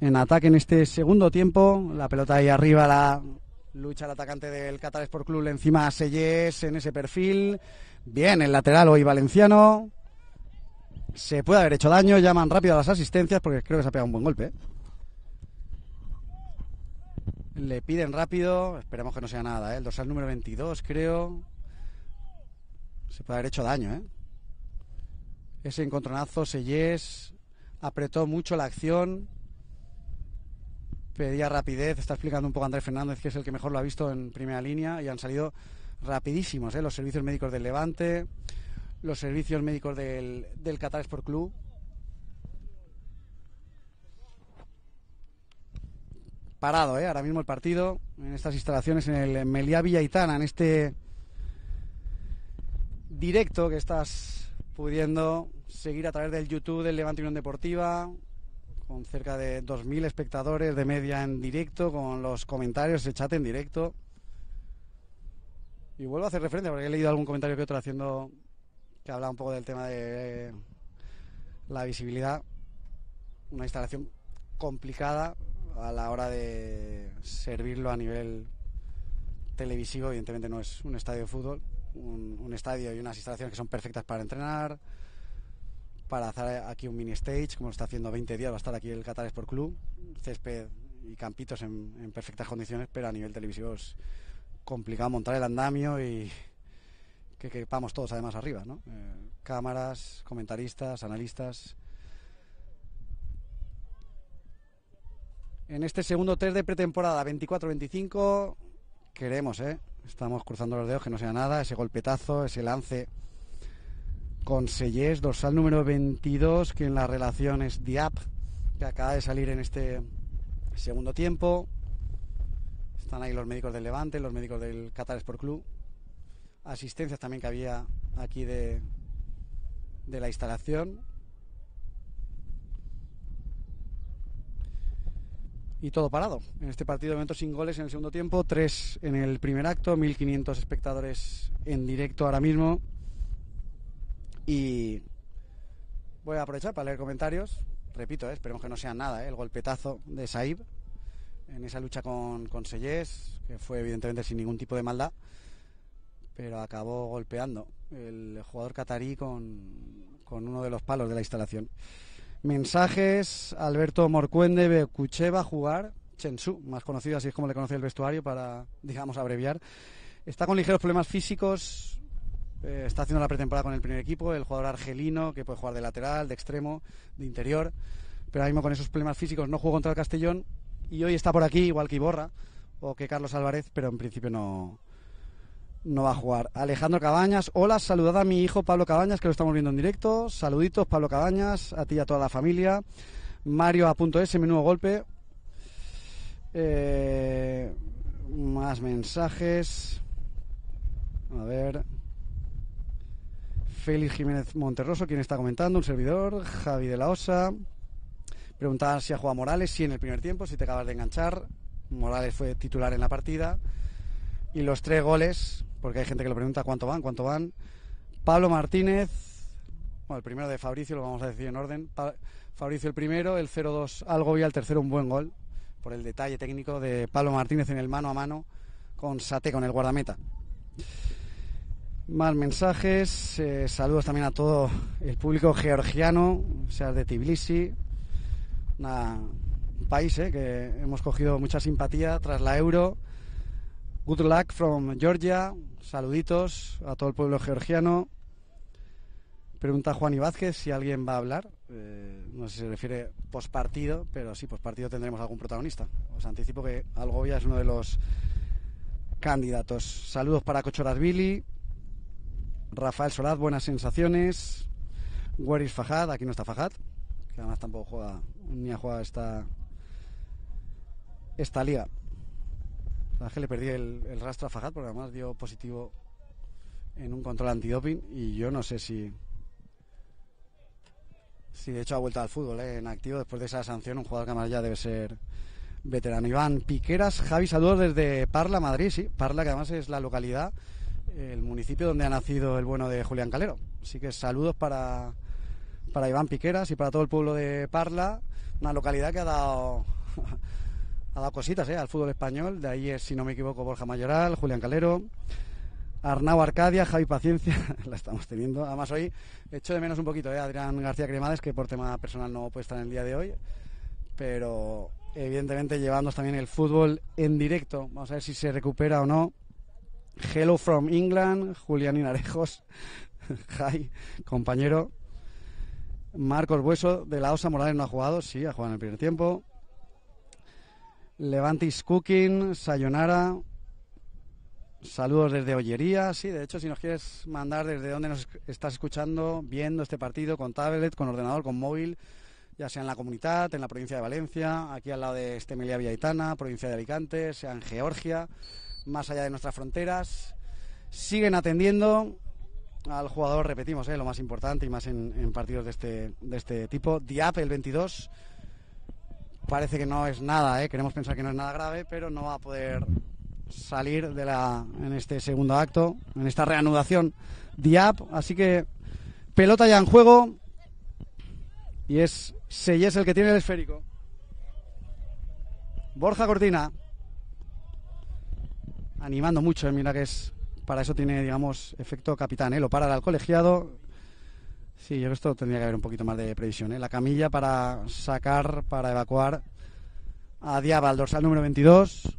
En ataque en este segundo tiempo, la pelota ahí arriba la lucha el atacante del Qatar por Club encima a Selles en ese perfil. Bien, el lateral hoy valenciano. Se puede haber hecho daño, llaman rápido a las asistencias porque creo que se ha pegado un buen golpe. ¿eh? Le piden rápido, esperemos que no sea nada, ¿eh? el dorsal número 22 creo. Se puede haber hecho daño, ¿eh? Ese encontronazo, Seyes apretó mucho la acción, pedía rapidez, está explicando un poco Andrés Fernández, que es el que mejor lo ha visto en primera línea, y han salido rapidísimos, ¿eh? los servicios médicos del Levante, los servicios médicos del, del Qatar Sport Club. Parado, ¿eh? ahora mismo el partido, en estas instalaciones en el Meliá Villaitana, en este directo que estás pudiendo seguir a través del YouTube del Levante Unión Deportiva, con cerca de 2.000 espectadores de media en directo, con los comentarios, el chat en directo. Y vuelvo a hacer referencia, porque he leído algún comentario que otro haciendo que habla un poco del tema de la visibilidad. Una instalación complicada a la hora de servirlo a nivel televisivo. Evidentemente no es un estadio de fútbol, un estadio y unas instalaciones que son perfectas para entrenar, para hacer aquí un mini stage, como lo está haciendo 20 días, va a estar aquí el Qatar Sport Club, césped y campitos en, perfectas condiciones, pero a nivel televisivo es complicado montar el andamio y que quepamos todos además arriba, ¿no? Eh, cámaras, comentaristas, analistas. En este segundo test de pretemporada, 24-25, queremos, ¿eh? Estamos cruzando los dedos que no sea nada, ese golpetazo, ese lance Consellers, dorsal número 22, que en la relación es Diap, que acaba de salir en este segundo tiempo. Están ahí los médicos del Levante, los médicos del Qatar Sport Club. Asistencias también que había aquí de, de la instalación. y todo parado. En este partido, de momento sin goles en el segundo tiempo, tres en el primer acto, 1.500 espectadores en directo ahora mismo. Y voy a aprovechar para leer comentarios. Repito, eh, esperemos que no sea nada, eh, el golpetazo de Saib en esa lucha con, con que fue evidentemente sin ningún tipo de maldad, pero acabó golpeando el jugador catarí con, uno de los palos de la instalación. Mensajes, Alberto Morcuende, Becucheva, jugar, Chensu, más conocido, así es como le conoce el vestuario para, digamos, abreviar. Está con ligeros problemas físicos, eh, está haciendo la pretemporada con el primer equipo, el jugador argelino que puede jugar de lateral, de extremo, de interior, pero ahora mismo con esos problemas físicos no jugó contra el Castellón y hoy está por aquí igual que Iborra o que Carlos Álvarez, pero en principio no, no va a jugar. Alejandro Cabañas, hola, saludad a mi hijo Pablo Cabañas, que lo estamos viendo en directo. Saluditos, Pablo Cabañas, a ti y a toda la familia. Mario a punto S, nuevo golpe. Eh, más mensajes. A ver. Félix Jiménez Monterroso, quien está comentando, un servidor, Javi de la Osa. Preguntaban si ha jugado Morales, si en el primer tiempo, si te acabas de enganchar. Morales fue titular en la partida. Y los tres goles, porque hay gente que lo pregunta cuánto van, cuánto van. Pablo Martínez, bueno, el primero de Fabricio, lo vamos a decir en orden. Fabricio el primero, el 0-2 algo y al tercero un buen gol, por el detalle técnico de Pablo Martínez en el mano a mano con Sate, con el guardameta. Más mensajes, eh, saludos también a todo el público georgiano, seas de Tbilisi, un país eh, que hemos cogido mucha simpatía tras la euro. Good luck from Georgia, saluditos a todo el pueblo georgiano. Pregunta Juan vázquez si alguien va a hablar. Eh, no sé si se refiere pospartido, pero sí, pospartido tendremos algún protagonista. Os anticipo que Algovia es uno de los candidatos. Saludos para Cochoras Rafael Solaz, buenas sensaciones. Where is Fajad? Aquí no está Fajad, que además tampoco juega, ni ha jugado esta, esta liga. La que le perdí el, rastro a Fajad porque además dio positivo en un control antidoping y yo no sé si si de hecho ha vuelto al fútbol eh, en activo después de esa sanción. Un jugador que además ya debe ser veterano. Iván Piqueras, Javi, saludos desde Parla, Madrid. Sí, Parla, que además es la localidad el municipio donde ha nacido el bueno de Julián Calero. Así que saludos para, Iván Piqueras y para todo el pueblo de Parla, una localidad que ha dado, (laughs) ha dado cositas ¿eh? al fútbol español. De ahí es, si no me equivoco, Borja Mayoral, Julián Calero. Arnau Arcadia, Javi Paciencia, (laughs) la estamos teniendo. Además, hoy echo de menos un poquito a ¿eh? Adrián García Cremades, que por tema personal no puede estar en el día de hoy, pero evidentemente llevándonos también el fútbol en directo. Vamos a ver si se recupera o no Hello from England, Julián Inarejos, (laughs) hi, compañero. Marcos Bueso, de la OSA Morales no ha jugado, sí, ha jugado en el primer tiempo. Levantis Cooking, Sayonara. Saludos desde Ollería, sí, de hecho, si nos quieres mandar desde dónde nos estás escuchando, viendo este partido, con tablet, con ordenador, con móvil, ya sea en la comunidad, en la provincia de Valencia, aquí al lado de Estemelia Villaitana, provincia de Alicante, sea en Georgia, más allá de nuestras fronteras. Siguen atendiendo al jugador, repetimos, eh, lo más importante y más en, partidos de este, este tipo. Diap, el 22, parece que no es nada, eh, queremos pensar que no es nada grave, pero no va a poder salir de la, en este segundo acto, en esta reanudación Diap. Así que pelota ya en juego y es Seyes el que tiene el esférico. Borja Cortina animando mucho. Eh, mira que es para eso tiene, digamos, efecto capitán. Eh, lo para al colegiado. Sí, yo creo que esto tendría que haber un poquito más de previsión. Eh. La camilla para sacar, para evacuar a Diaba, al dorsal número 22.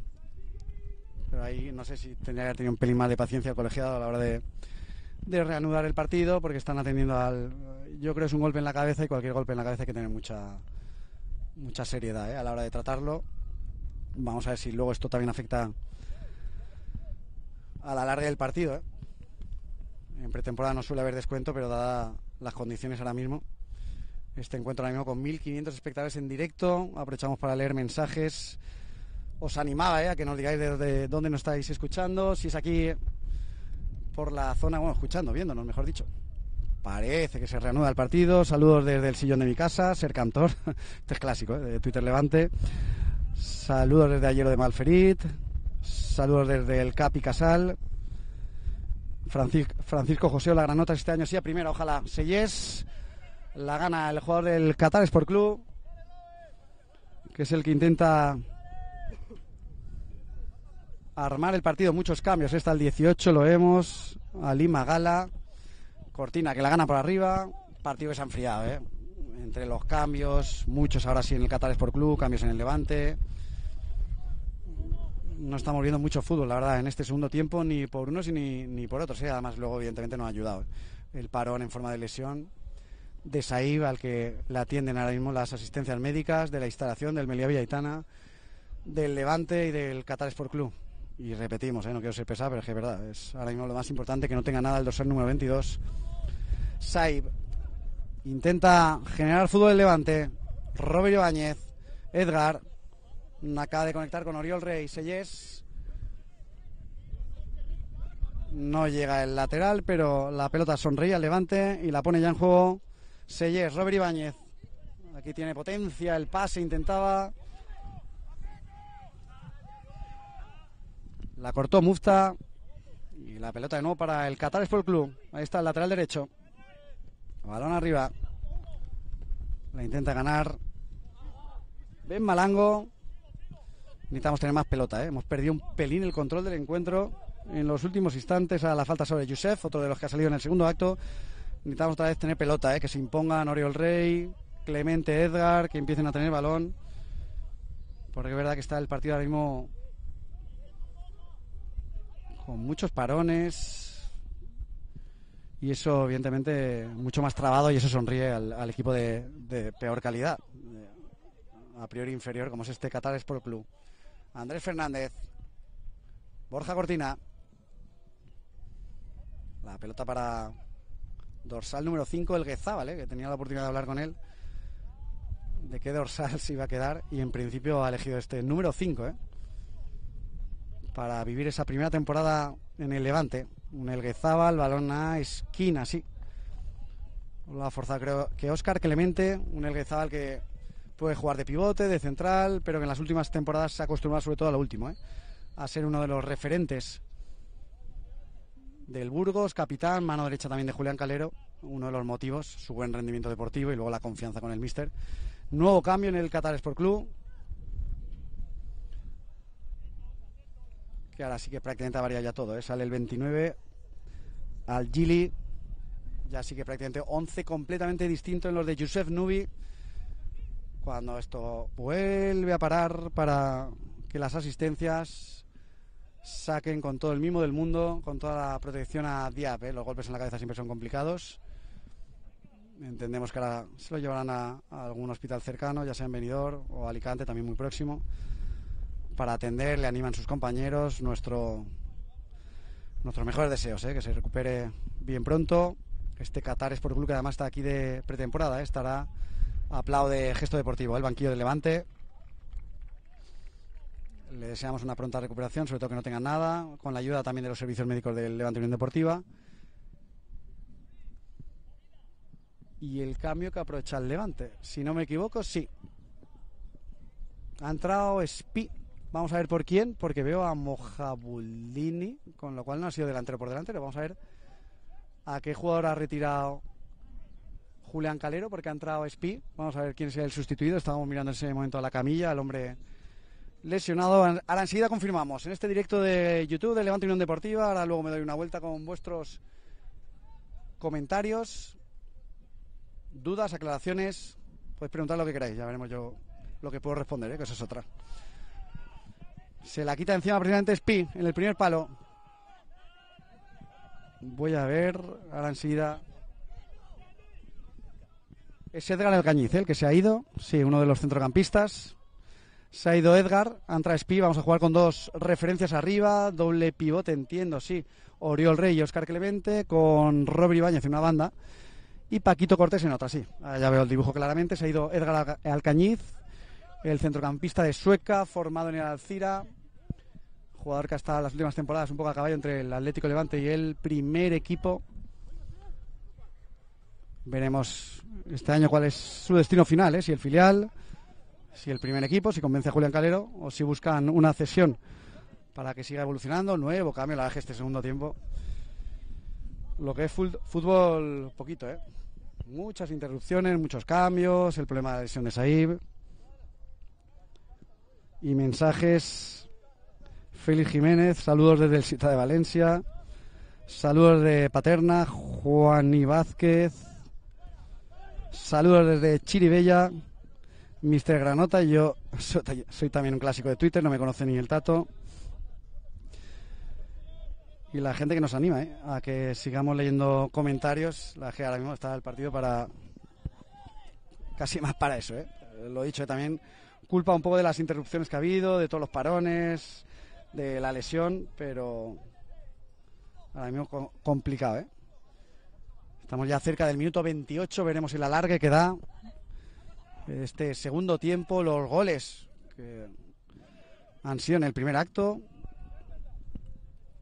Pero ahí no sé si tendría que haber tenido un pelín más de paciencia el colegiado a la hora de, reanudar el partido, porque están atendiendo al. Yo creo que es un golpe en la cabeza y cualquier golpe en la cabeza hay que tener mucha, mucha seriedad a la hora de tratarlo. Vamos a ver si luego esto también afecta a la larga del partido. ¿eh? En pretemporada no suele haber descuento, pero dadas las condiciones ahora mismo, este encuentro ahora mismo con 1.500 espectadores en directo, aprovechamos para leer mensajes. Os animaba ¿eh? a que nos digáis desde dónde nos estáis escuchando, si es aquí eh, por la zona, bueno, escuchando, viéndonos, mejor dicho. Parece que se reanuda el partido. Saludos desde el sillón de mi casa, Ser Cantor. (laughs) Este es clásico, ¿eh? de Twitter Levante. Saludos desde Ayer de Malferit. Saludos desde el Capi Casal. Francisco José, la granota este año sí a primera, ojalá. Seyes, la gana el jugador del Qatar Sport Club, que es el que intenta armar el partido. Muchos cambios, está el 18, lo vemos. Alima Gala, Cortina que la gana por arriba. Partido que se ha enfriado, ¿eh? Entre los cambios, muchos ahora sí en el Qatar Sport Club, cambios en el Levante no está viendo mucho fútbol, la verdad, en este segundo tiempo, ni por unos ni, ni por otros. ¿eh? Además, luego, evidentemente, no ha ayudado. El parón en forma de lesión de Saib, al que le atienden ahora mismo las asistencias médicas, de la instalación del Melia Villaitana, del Levante y del Qatar Sport Club. Y repetimos, ¿eh? no quiero ser pesado, pero es que es verdad, es ahora mismo lo más importante que no tenga nada el dorsal número 22. Saib intenta generar fútbol del Levante, Robert Ibáñez, Edgar, Acaba de conectar con Oriol Rey Seyes. No llega el lateral, pero la pelota sonríe al levante y la pone ya en juego Seyes, Robert Ibáñez. Aquí tiene potencia, el pase intentaba. La cortó Mufta. Y la pelota de nuevo para el Qatar Sport Club. Ahí está el lateral derecho. Balón arriba. La intenta ganar. Ben Malango necesitamos tener más pelota. ¿eh? Hemos perdido un pelín el control del encuentro en los últimos instantes a la falta sobre Yusef, otro de los que ha salido en el segundo acto. Necesitamos otra vez tener pelota, ¿eh? que se impongan Oriol Rey, Clemente Edgar, que empiecen a tener balón. Porque es verdad que está el partido ahora mismo con muchos parones. Y eso, evidentemente, mucho más trabado y eso sonríe al, equipo de, de peor calidad, a priori inferior, como es este Qatar Sport Club. Andrés Fernández. Borja Cortina. La pelota para dorsal número 5, el eh, que tenía la oportunidad de hablar con él. De qué dorsal se iba a quedar. Y en principio ha elegido este número 5, ¿eh? Para vivir esa primera temporada en el Levante. Un el balón a esquina, sí. Lo ha creo que Oscar Clemente, un Elguezábal que Puede jugar de pivote, de central, pero que en las últimas temporadas se ha acostumbrado, sobre todo a lo último, ¿eh? a ser uno de los referentes del Burgos, capitán, mano derecha también de Julián Calero, uno de los motivos, su buen rendimiento deportivo y luego la confianza con el míster. Nuevo cambio en el Qatar Sport Club. Que ahora sí que prácticamente varía ya todo, ¿eh? sale el 29 al Gili, ya sí que prácticamente 11 completamente distinto en los de Josef Nubi cuando esto vuelve a parar para que las asistencias saquen con todo el mimo del mundo, con toda la protección a Diab. ¿eh? Los golpes en la cabeza siempre son complicados. Entendemos que ahora se lo llevarán a, algún hospital cercano, ya sea en Benidorm o Alicante, también muy próximo, para atender. Le animan sus compañeros, nuestro, nuestros mejores deseos, ¿eh? que se recupere bien pronto. Este Qatar es por club que además está aquí de pretemporada, ¿eh? estará aplaude gesto deportivo el banquillo de Levante. Le deseamos una pronta recuperación, sobre todo que no tenga nada, con la ayuda también de los servicios médicos del Levante Unión Deportiva. Y el cambio que aprovecha el Levante, si no me equivoco, sí. Ha entrado Spi. Vamos a ver por quién, porque veo a Mojabullini, con lo cual no ha sido delantero por delantero. Vamos a ver a qué jugador ha retirado Julián Calero porque ha entrado Spi. Vamos a ver quién será el sustituido. Estábamos mirando en ese momento a la camilla, ...al hombre lesionado. Ahora enseguida confirmamos en este directo de YouTube de Levante Unión Deportiva. Ahora luego me doy una vuelta con vuestros comentarios, dudas, aclaraciones. Podéis preguntar lo que queráis, ya veremos yo lo que puedo responder, ¿eh? que eso es otra. Se la quita encima precisamente Spi en el primer palo. Voy a ver ahora enseguida es Edgar Alcañiz, el que se ha ido. Sí, uno de los centrocampistas. Se ha ido Edgar, Antra Espi, vamos a jugar con dos referencias arriba, doble pivote, entiendo, sí. Oriol Rey y Oscar Clemente, con Robert Ibáñez en una banda y Paquito Cortés en otra, sí. Ah, ya veo el dibujo claramente. Se ha ido Edgar Alcañiz, el centrocampista de Sueca, formado en el Alcira. Jugador que hasta las últimas temporadas un poco a caballo entre el Atlético Levante y el primer equipo. Veremos este año cuál es su destino final, ¿eh? si el filial, si el primer equipo, si convence a Julián Calero o si buscan una cesión para que siga evolucionando, nuevo cambio, la deje este segundo tiempo. Lo que es fútbol, poquito, ¿eh? Muchas interrupciones, muchos cambios, el problema de la lesión de Saib. Y mensajes. Félix Jiménez, saludos desde el Cita de Valencia. Saludos de Paterna, Juan y Vázquez. Saludos desde Chiribella, Mr. Granota. Yo soy, también un clásico de Twitter, no me conoce ni el tato. Y la gente que nos anima ¿eh? a que sigamos leyendo comentarios. La que ahora mismo está el partido para. casi más para eso. ¿eh? Lo he dicho también, culpa un poco de las interrupciones que ha habido, de todos los parones, de la lesión, pero ahora mismo complicado, ¿eh? Estamos ya cerca del minuto 28, veremos el alargue que da este segundo tiempo, los goles que han sido en el primer acto.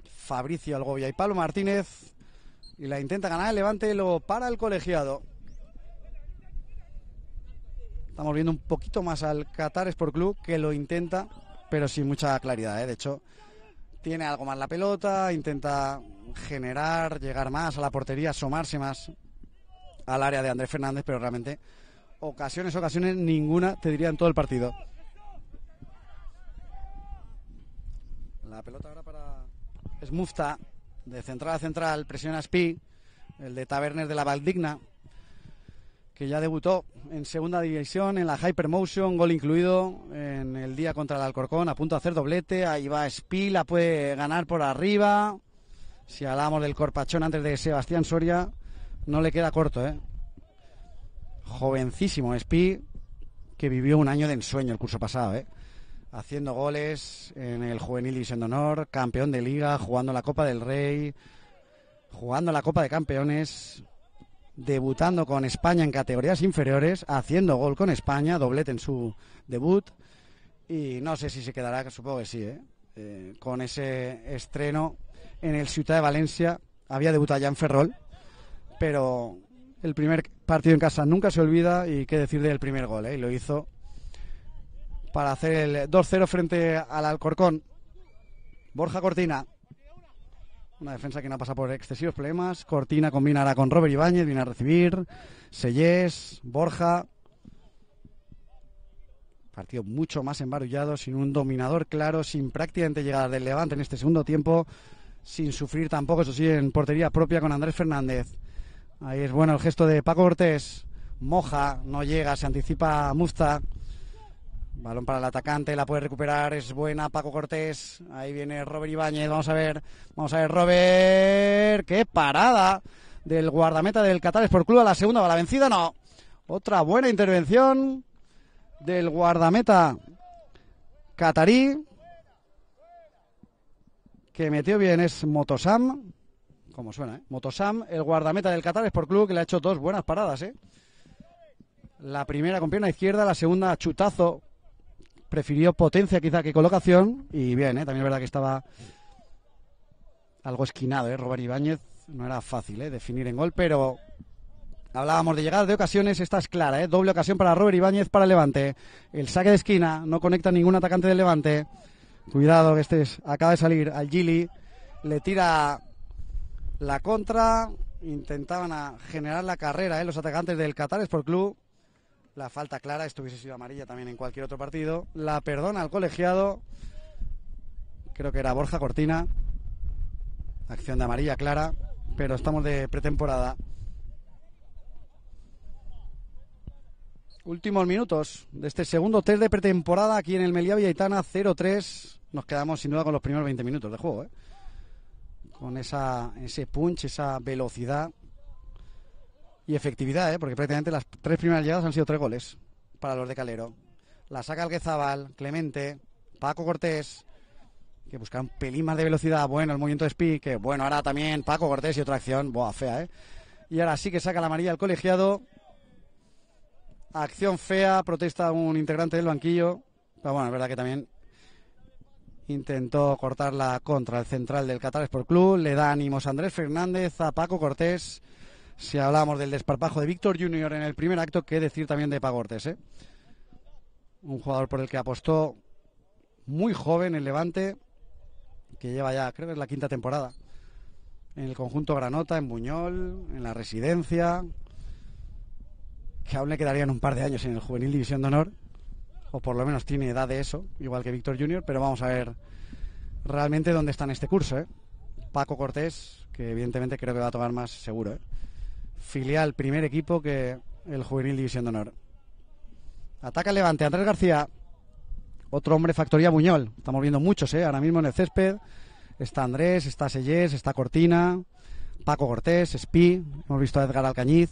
Fabricio Algovia y Pablo Martínez. Y la intenta ganar el Levante, lo para el colegiado. Estamos viendo un poquito más al Qatar Sport Club que lo intenta, pero sin mucha claridad. ¿eh? De hecho, tiene algo más la pelota, intenta generar, llegar más a la portería, asomarse más al área de Andrés Fernández, pero realmente ocasiones, ocasiones, ninguna, te diría, en todo el partido. La pelota ahora para es de central a central, presiona Spi, el de Tabernes de la Valdigna, que ya debutó en segunda división, en la Hypermotion, gol incluido en el día contra el Alcorcón, a punto de hacer doblete, ahí va la puede ganar por arriba. Si hablamos del corpachón antes de Sebastián Soria, no le queda corto, ¿eh? Jovencísimo Spi, que vivió un año de ensueño el curso pasado, ¿eh? Haciendo goles en el Juvenil División de Honor, campeón de Liga, jugando la Copa del Rey, jugando la Copa de Campeones, debutando con España en categorías inferiores, haciendo gol con España, doblete en su debut. Y no sé si se quedará, supongo que sí, ¿eh? Eh, con ese estreno en el Ciudad de Valencia. Había debutado ya en Ferrol, pero el primer partido en casa nunca se olvida y qué decir del primer gol. ¿eh? Y lo hizo para hacer el 2-0 frente al Alcorcón. Borja Cortina una defensa que no pasa por excesivos problemas. Cortina combinará con Robert Ibáñez, viene a recibir. Sellés, Borja. Partido mucho más embarullado, sin un dominador claro, sin prácticamente llegar del levante en este segundo tiempo, sin sufrir tampoco, eso sí, en portería propia con Andrés Fernández. Ahí es bueno el gesto de Paco Cortés. Moja, no llega, se anticipa Musta. Balón para el atacante, la puede recuperar, es buena Paco Cortés. Ahí viene Robert Ibáñez, vamos a ver, vamos a ver Robert, qué parada del guardameta del Qatar por Club a la segunda, va la vencida, no. Otra buena intervención del guardameta catarí que metió bien es Motosam, como suena, ¿eh? Motosam, el guardameta del Qatar por Club que le ha hecho dos buenas paradas, ¿eh? La primera con pierna izquierda, la segunda chutazo prefirió potencia quizá que colocación. Y bien, ¿eh? también es verdad que estaba algo esquinado, ¿eh? Robert Ibáñez. No era fácil ¿eh? definir en gol, pero hablábamos de llegar de ocasiones. Esta es clara, doble ocasión para Robert Ibáñez para Levante. El saque de esquina, no conecta ningún atacante de Levante. Cuidado que este acaba de salir al Gili. Le tira la contra. Intentaban a generar la carrera los atacantes del Qatar Sport Club. La falta clara, esto hubiese sido amarilla también en cualquier otro partido. La perdona al colegiado. Creo que era Borja Cortina. Acción de amarilla clara, pero estamos de pretemporada. Últimos minutos de este segundo test de pretemporada aquí en el melilla Villaitana 0-3. Nos quedamos sin duda con los primeros 20 minutos de juego. ¿eh? Con esa, ese punch, esa velocidad y efectividad, ¿eh? porque prácticamente las tres primeras llegadas han sido tres goles para los de Calero. La saca Alguezábal, Clemente, Paco Cortés, que busca un pelín más de velocidad. Bueno, el movimiento de speed que bueno, ahora también Paco Cortés y otra acción, Buah, fea, ¿eh? Y ahora sí que saca la amarilla al colegiado. Acción fea, protesta un integrante del banquillo. Pero bueno, es verdad que también intentó cortarla contra el central del Catar por Club. Le da ánimos a Andrés Fernández, a Paco Cortés si hablamos del desparpajo de Víctor Junior en el primer acto, ...qué decir también de Pagortes. ¿eh? Un jugador por el que apostó muy joven en Levante, que lleva ya, creo que es la quinta temporada, en el conjunto Granota, en Buñol, en la residencia, que aún le quedarían un par de años en el Juvenil División de Honor, o por lo menos tiene edad de eso, igual que Víctor Junior, pero vamos a ver realmente dónde está en este curso. ¿eh? Paco Cortés, que evidentemente creo que va a tomar más seguro. ¿eh? filial, primer equipo que el Juvenil División de Honor. Ataca Levante, Andrés García, otro hombre factoría Buñol. Estamos viendo muchos, ¿eh? Ahora mismo en el césped está Andrés, está Sellés, está Cortina, Paco Cortés, Spi, hemos visto a Edgar Alcañiz.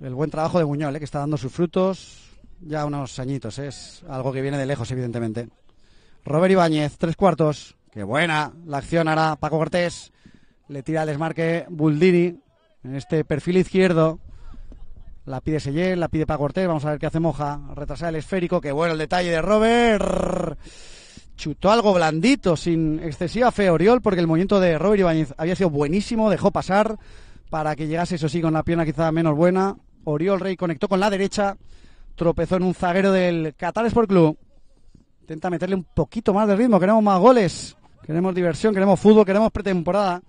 El buen trabajo de Buñol, ¿eh? que está dando sus frutos ya unos añitos, ¿eh? es algo que viene de lejos, evidentemente. Robert Ibáñez, tres cuartos. Qué buena la acción hará Paco Cortés. Le tira al desmarque Buldini en este perfil izquierdo. La pide Seller, la pide para Vamos a ver qué hace Moja. retrasa el esférico. Que bueno el detalle de Robert. Chutó algo blandito, sin excesiva fe Oriol, porque el movimiento de Robert Ibáñez había sido buenísimo. Dejó pasar para que llegase, eso sí, con la pierna quizá menos buena. Oriol Rey conectó con la derecha. Tropezó en un zaguero del Qatar Sport Club. Intenta meterle un poquito más de ritmo. Queremos más goles. Queremos diversión, queremos fútbol, queremos pretemporada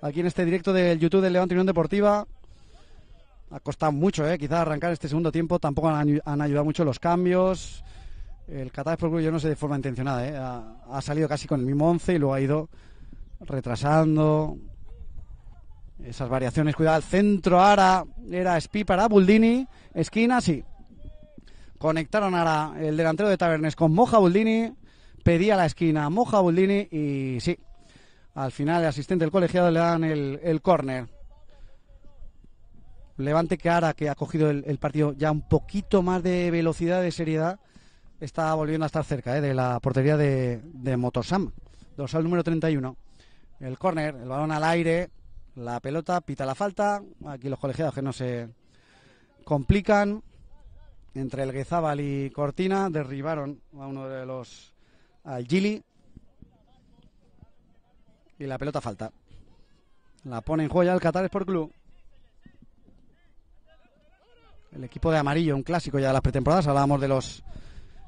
aquí en este directo del YouTube del Levante Unión Deportiva. Ha costado mucho, ¿eh? quizás arrancar este segundo tiempo. Tampoco han, ayudado mucho los cambios. El Qatar yo no sé de forma intencionada, ¿eh? ha, salido casi con el mismo 11 y lo ha ido retrasando. Esas variaciones, cuidado, el centro Ara. era Spi para Buldini, esquina, sí. Conectaron ahora el delantero de Tabernes con Moja Buldini, pedía la esquina Moja Buldini y sí, al final, el asistente del colegiado le dan el, el córner. Levante que ahora que ha cogido el, partido ya un poquito más de velocidad, de seriedad, está volviendo a estar cerca eh, de la portería de, de Motosam, dorsal número 31. El córner, el balón al aire, la pelota, pita la falta. Aquí los colegiados que no se complican. Entre el Guezábal y Cortina derribaron a uno de los al Gili y la pelota falta. La pone en juego ya el Qatar Sport Club. El equipo de amarillo, un clásico ya de las pretemporadas. Hablábamos de los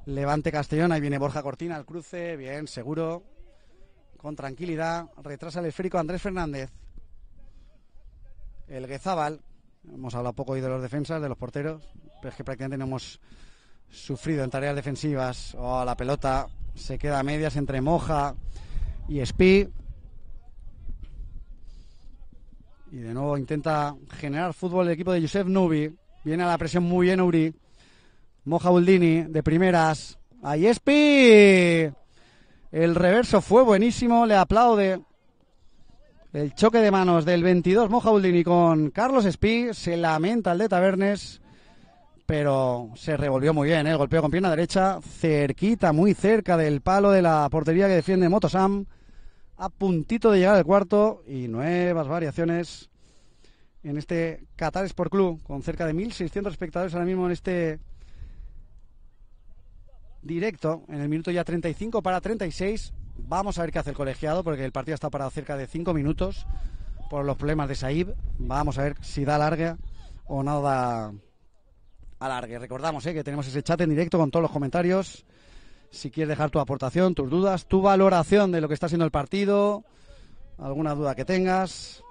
Levante Castellón. Ahí viene Borja Cortina al cruce. Bien, seguro. Con tranquilidad. Retrasa el esférico Andrés Fernández. El Guezábal. Hemos hablado poco hoy de los defensas, de los porteros. Pero es que prácticamente no hemos sufrido en tareas defensivas. Oh, la pelota se queda a medias entre Moja y Spi. Y de nuevo intenta generar fútbol el equipo de Josef Nubi. Viene a la presión muy bien Uri. Moja Buldini de primeras. Ahí Espi. El reverso fue buenísimo. Le aplaude. El choque de manos del 22 Moja Buldini con Carlos Espi. Se lamenta el de Tabernes. Pero se revolvió muy bien. El ¿eh? golpeo con pierna derecha. Cerquita, muy cerca del palo de la portería que defiende Motosam a puntito de llegar al cuarto y nuevas variaciones en este Qatar Sport Club, con cerca de 1.600 espectadores ahora mismo en este directo, en el minuto ya 35 para 36. Vamos a ver qué hace el colegiado, porque el partido está para cerca de 5 minutos por los problemas de Saib. Vamos a ver si da larga o nada da alargue. Recordamos eh, que tenemos ese chat en directo con todos los comentarios si quieres dejar tu aportación, tus dudas, tu valoración de lo que está siendo el partido, alguna duda que tengas.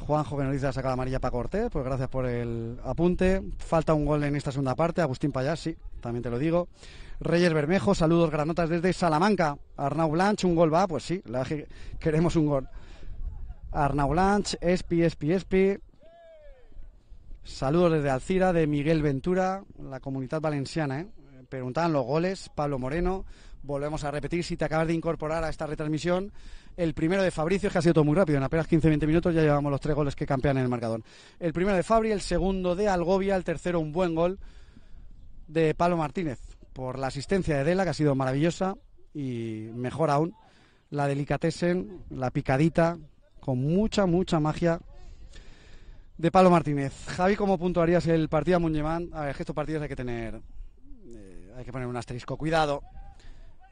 Juanjo que nos dice la amarilla para Cortés, pues gracias por el apunte. Falta un gol en esta segunda parte, Agustín Payas, sí, también te lo digo. Reyes Bermejo, saludos granotas desde Salamanca. Arnau Blanch, un gol va, pues sí, queremos un gol. Arnau Blanch, Espi, Espi, Espi. Saludos desde Alcira, de Miguel Ventura, la comunidad valenciana, ¿eh? preguntaban los goles, Pablo Moreno, volvemos a repetir, si te acabas de incorporar a esta retransmisión, el primero de Fabricio, es que ha sido todo muy rápido, en apenas 15-20 minutos ya llevamos los tres goles que campean en el marcador. El primero de Fabri, el segundo de Algovia, el tercero un buen gol de Pablo Martínez, por la asistencia de Dela, que ha sido maravillosa, y mejor aún, la delicatessen, la picadita, con mucha, mucha magia de Pablo Martínez. Javi, ¿cómo puntuarías el partido a Muñemán? A ver, estos partidos hay que tener hay que poner un asterisco, cuidado.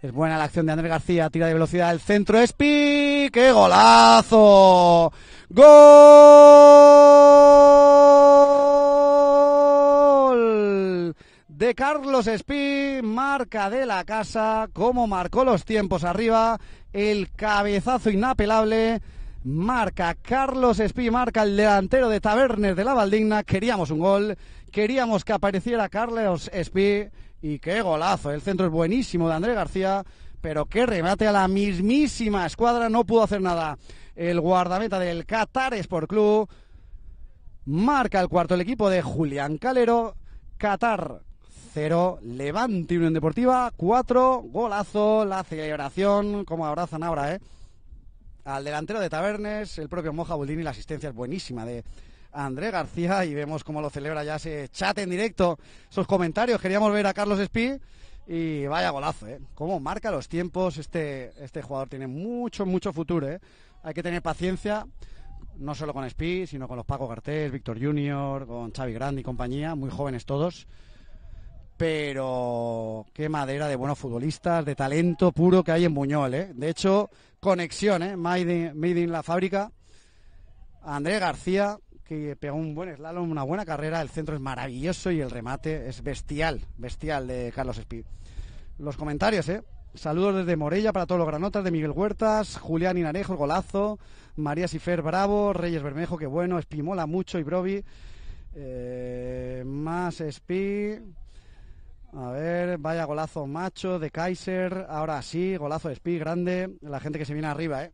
Es buena la acción de Andrés García, tira de velocidad el centro, Espi, qué golazo. Gol de Carlos Espi, marca de la casa, como marcó los tiempos arriba, el cabezazo inapelable. Marca Carlos Espi marca el delantero de Tabernes de la Valdigna. Queríamos un gol, queríamos que apareciera Carlos Espi. Y qué golazo. El centro es buenísimo de Andrés García, pero qué remate a la mismísima escuadra. No pudo hacer nada el guardameta del Qatar Sport Club. Marca el cuarto el equipo de Julián Calero. Qatar 0, Levante Unión Deportiva 4, golazo, la celebración, como abrazan ahora, ¿eh? Al delantero de Tabernes, el propio Moja Buldini, la asistencia es buenísima de André García y vemos cómo lo celebra ya ese chat en directo, sus comentarios. Queríamos ver a Carlos Espí y vaya golazo, ¿eh? Cómo marca los tiempos este, este jugador. Tiene mucho, mucho futuro, ¿eh? Hay que tener paciencia, no solo con Espí, sino con los Paco Gartés, Víctor Junior, con Xavi Grandi y compañía, muy jóvenes todos. Pero qué madera de buenos futbolistas, de talento puro que hay en Buñol, ¿eh? De hecho, conexión, ¿eh? Made in, made la fábrica. André García, que pegó un buen slalom, una buena carrera, el centro es maravilloso y el remate es bestial, bestial de Carlos Espí Los comentarios, ¿eh? Saludos desde Morella para todos los granotas de Miguel Huertas, Julián Inarejo, el golazo, María Sifer Bravo, Reyes Bermejo, qué bueno, mola mucho y Brovi. Eh, más Espí A ver, vaya golazo macho de Kaiser. Ahora sí, golazo de Spi grande. La gente que se viene arriba, ¿eh?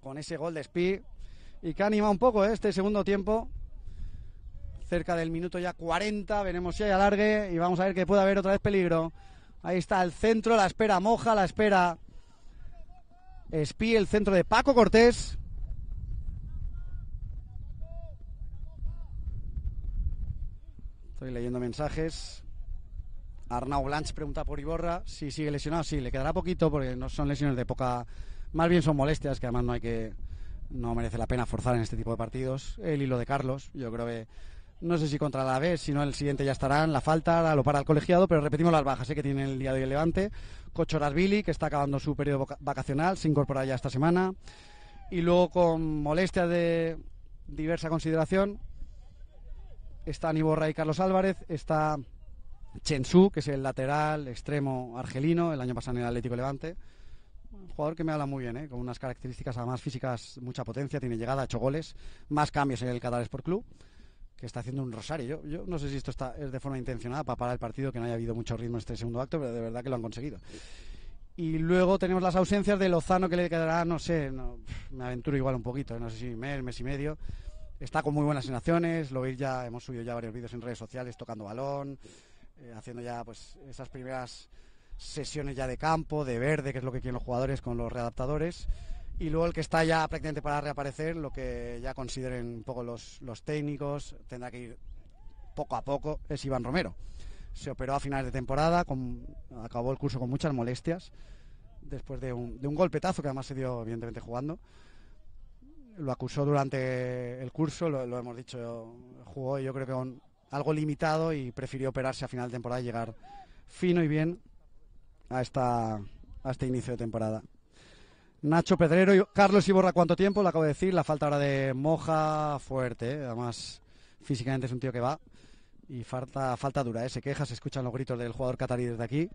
Con ese gol de Spi, y que anima un poco ¿eh? este segundo tiempo. Cerca del minuto ya 40, veremos si hay alargue y vamos a ver que puede haber otra vez peligro. Ahí está el centro, la espera Moja, la espera Espí, el centro de Paco Cortés. Estoy leyendo mensajes. Arnau Blanch pregunta por Iborra si sigue lesionado. Sí, le quedará poquito porque no son lesiones de poca. Más bien son molestias que además no hay que no merece la pena forzar en este tipo de partidos. El hilo de Carlos, yo creo que no sé si contra la vez si no el siguiente ya estarán. La falta lo para el colegiado, pero repetimos las bajas eh, que tiene el día de hoy el Levante. que está acabando su periodo vacacional, se incorpora ya esta semana. Y luego, con molestia de diversa consideración, está Iborra y Carlos Álvarez, está Chensú, que es el lateral extremo argelino, el año pasado en el Atlético Levante jugador que me habla muy bien, ¿eh? con unas características además físicas, mucha potencia, tiene llegada, ha hecho goles, más cambios en el Qatar por Club, que está haciendo un rosario. Yo, no sé si esto está, es de forma intencionada para parar el partido, que no haya habido mucho ritmo en este segundo acto, pero de verdad que lo han conseguido. Y luego tenemos las ausencias de Lozano, que le quedará, no sé, me aventuro igual un poquito, ¿eh? no sé si mes, mes y medio. Está con muy buenas sensaciones, lo veis ya, hemos subido ya varios vídeos en redes sociales, tocando balón, eh, haciendo ya pues esas primeras sesiones ya de campo, de verde, que es lo que quieren los jugadores con los readaptadores. Y luego el que está ya prácticamente para reaparecer, lo que ya consideren un poco los, técnicos, tendrá que ir poco a poco, es Iván Romero. Se operó a finales de temporada, acabó el curso con muchas molestias, después de un, golpetazo que además se dio evidentemente jugando lo acusó durante el curso, lo, hemos dicho, jugó yo creo que con algo limitado y prefirió operarse a final de temporada y llegar fino y bien a, esta, a este inicio de temporada. Nacho Pedrero y Carlos Iborra, ¿cuánto tiempo? Lo acabo de decir, la falta ahora de Moja fuerte, ¿eh? además físicamente es un tío que va y falta, falta dura, ¿eh? se queja, se escuchan los gritos del jugador catarí desde aquí.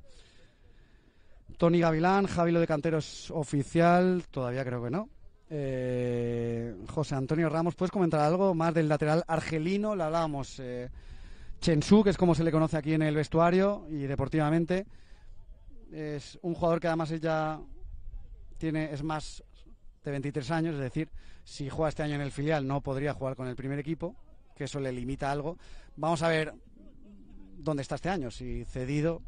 Tony Gavilán, Javilo de Canteros oficial, todavía creo que no. Eh, José Antonio Ramos, ¿puedes comentar algo más del lateral argelino? la hablábamos, eh, Chensu, que es como se le conoce aquí en el vestuario y deportivamente. Es un jugador que además ya tiene, es más de 23 años, es decir, si juega este año en el filial no podría jugar con el primer equipo, que eso le limita algo. Vamos a ver dónde está este año, si cedido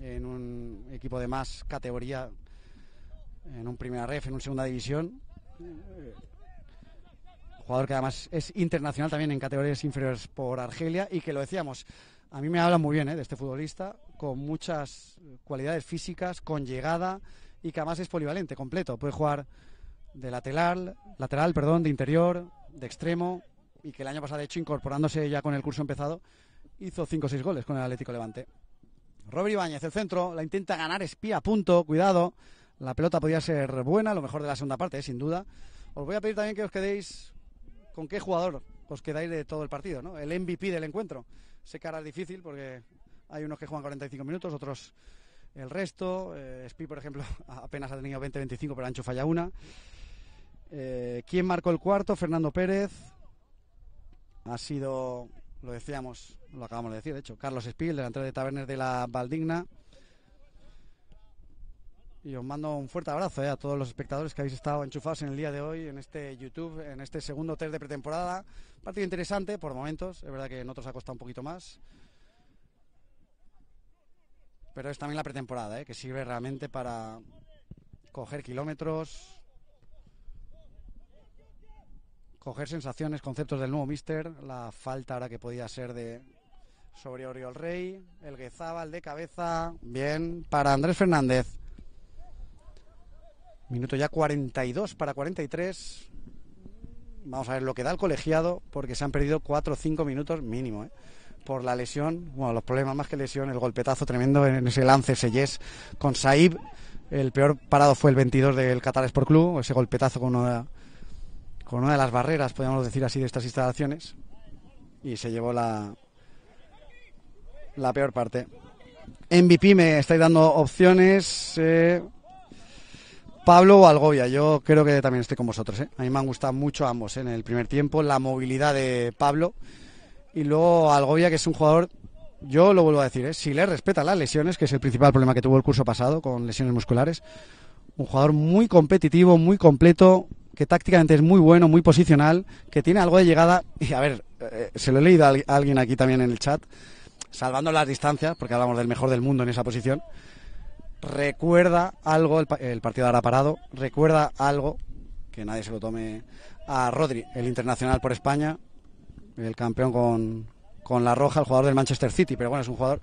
en un equipo de más categoría, en un primera ref, en una segunda división. Jugador que además es internacional también en categorías inferiores por Argelia y que lo decíamos, a mí me habla muy bien ¿eh? de este futbolista, con muchas cualidades físicas, con llegada y que además es polivalente, completo. Puede jugar de lateral, lateral, perdón, de interior, de extremo y que el año pasado, de hecho, incorporándose ya con el curso empezado, hizo 5 o 6 goles con el Atlético Levante. Robert Ibáñez, el centro, la intenta ganar, espía, punto, cuidado. La pelota podía ser buena, lo mejor de la segunda parte, ¿eh? sin duda. Os voy a pedir también que os quedéis con qué jugador os quedáis de todo el partido, ¿no? El MVP del encuentro sé que es difícil porque hay unos que juegan 45 minutos, otros el resto. Eh, por ejemplo, (laughs) apenas ha tenido 20-25, pero Ancho falla una. Eh, ¿Quién marcó el cuarto? Fernando Pérez. Ha sido, lo decíamos, lo acabamos de decir, de hecho, Carlos Spi, delantero de Tabernes de la Valdigna. Y os mando un fuerte abrazo eh, a todos los espectadores que habéis estado enchufados en el día de hoy, en este YouTube, en este segundo test de pretemporada. Partido interesante por momentos, es verdad que en otros ha costado un poquito más. Pero es también la pretemporada, ¿eh? que sirve realmente para coger kilómetros, coger sensaciones, conceptos del nuevo mister, la falta ahora que podía ser de sobre Oriol Rey, el Guezábal de cabeza, bien, para Andrés Fernández. Minuto ya 42 para 43 vamos a ver lo que da el colegiado, porque se han perdido 4 o 5 minutos mínimo, ¿eh? por la lesión, bueno, los problemas más que lesión, el golpetazo tremendo en ese lance Sellés con Saib. El peor parado fue el 22 del Qatar Sport Club, ese golpetazo con una, con una de las barreras, podríamos decir así, de estas instalaciones. Y se llevó la, la peor parte. MVP me estáis dando opciones. Eh, Pablo o Algovia, yo creo que también estoy con vosotros. ¿eh? A mí me han gustado mucho ambos ¿eh? en el primer tiempo, la movilidad de Pablo y luego Algovia, que es un jugador, yo lo vuelvo a decir, ¿eh? si le respeta las lesiones, que es el principal problema que tuvo el curso pasado con lesiones musculares, un jugador muy competitivo, muy completo, que tácticamente es muy bueno, muy posicional, que tiene algo de llegada. (laughs) Y a ver, eh, se lo he leído a alguien aquí también en el chat, salvando las distancias, porque hablamos del mejor del mundo en esa posición recuerda algo, el, partido ahora parado, recuerda algo, que nadie se lo tome a Rodri, el internacional por España, el campeón con, la roja, el jugador del Manchester City, pero bueno, es un jugador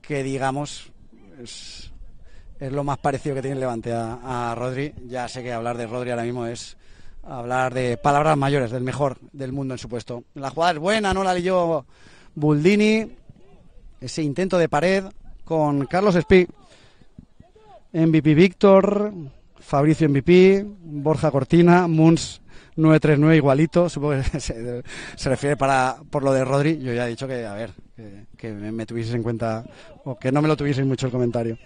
que digamos es, lo más parecido que tiene el Levante a, a, Rodri. Ya sé que hablar de Rodri ahora mismo es hablar de palabras mayores, del mejor del mundo en su puesto. La jugada es buena, no la leyó Buldini, ese intento de pared con Carlos Espí. MVP Víctor, Fabricio MVP, Borja Cortina, Muns 939 igualito, supongo que (laughs) se, refiere para por lo de Rodri, yo ya he dicho que a ver, que, me tuviese en cuenta o que no me lo tuvieseis mucho el comentario.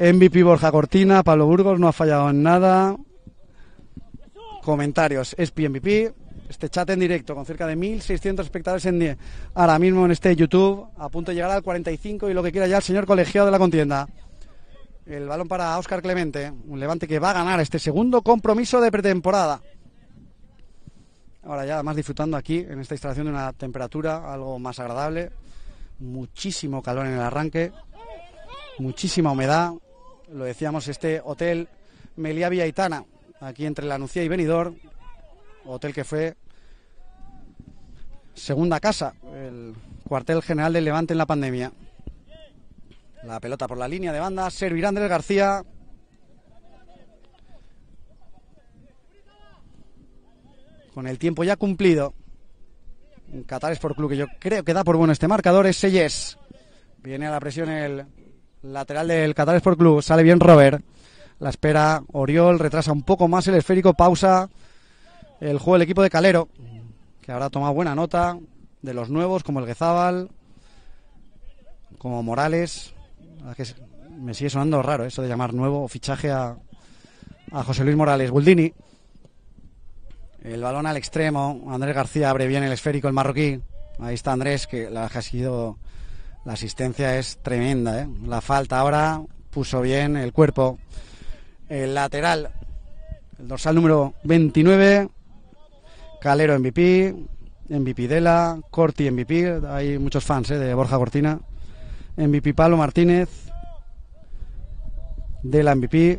MVP Borja Cortina, Pablo Burgos no ha fallado en nada. Comentarios, es MVP, este chat en directo con cerca de 1.600 espectadores en 10. Ahora mismo en este YouTube, a punto de llegar al 45 y lo que quiera ya el señor colegiado de la contienda. El balón para Óscar Clemente. Un levante que va a ganar este segundo compromiso de pretemporada. Ahora ya además disfrutando aquí en esta instalación de una temperatura algo más agradable. Muchísimo calor en el arranque. Muchísima humedad. Lo decíamos, este hotel Meliá Villaitana, aquí entre La Nucía y Benidorm. Hotel que fue segunda casa, el cuartel general del Levante en la pandemia. La pelota por la línea de banda. Servirá Andrés García. Con el tiempo ya cumplido. un Qatar por Club, que yo creo que da por bueno este marcador, es Seyes Viene a la presión el lateral del Qatar por Club. Sale bien Robert. La espera Oriol. Retrasa un poco más el esférico. Pausa el juego del equipo de Calero. Que habrá tomado buena nota de los nuevos, como el Guezábal, como Morales me sigue sonando raro eso de llamar nuevo fichaje a, José Luis Morales. Buldini. El balón al extremo. Andrés García abre bien el esférico, el marroquí. Ahí está Andrés, que la ha sido. La asistencia es tremenda. ¿eh? La falta ahora puso bien el cuerpo. El lateral, el dorsal número 29. Calero MVP, MVP Dela, Corti MVP. Hay muchos fans ¿eh? de Borja Cortina. MVP Pablo Martínez de la MVP.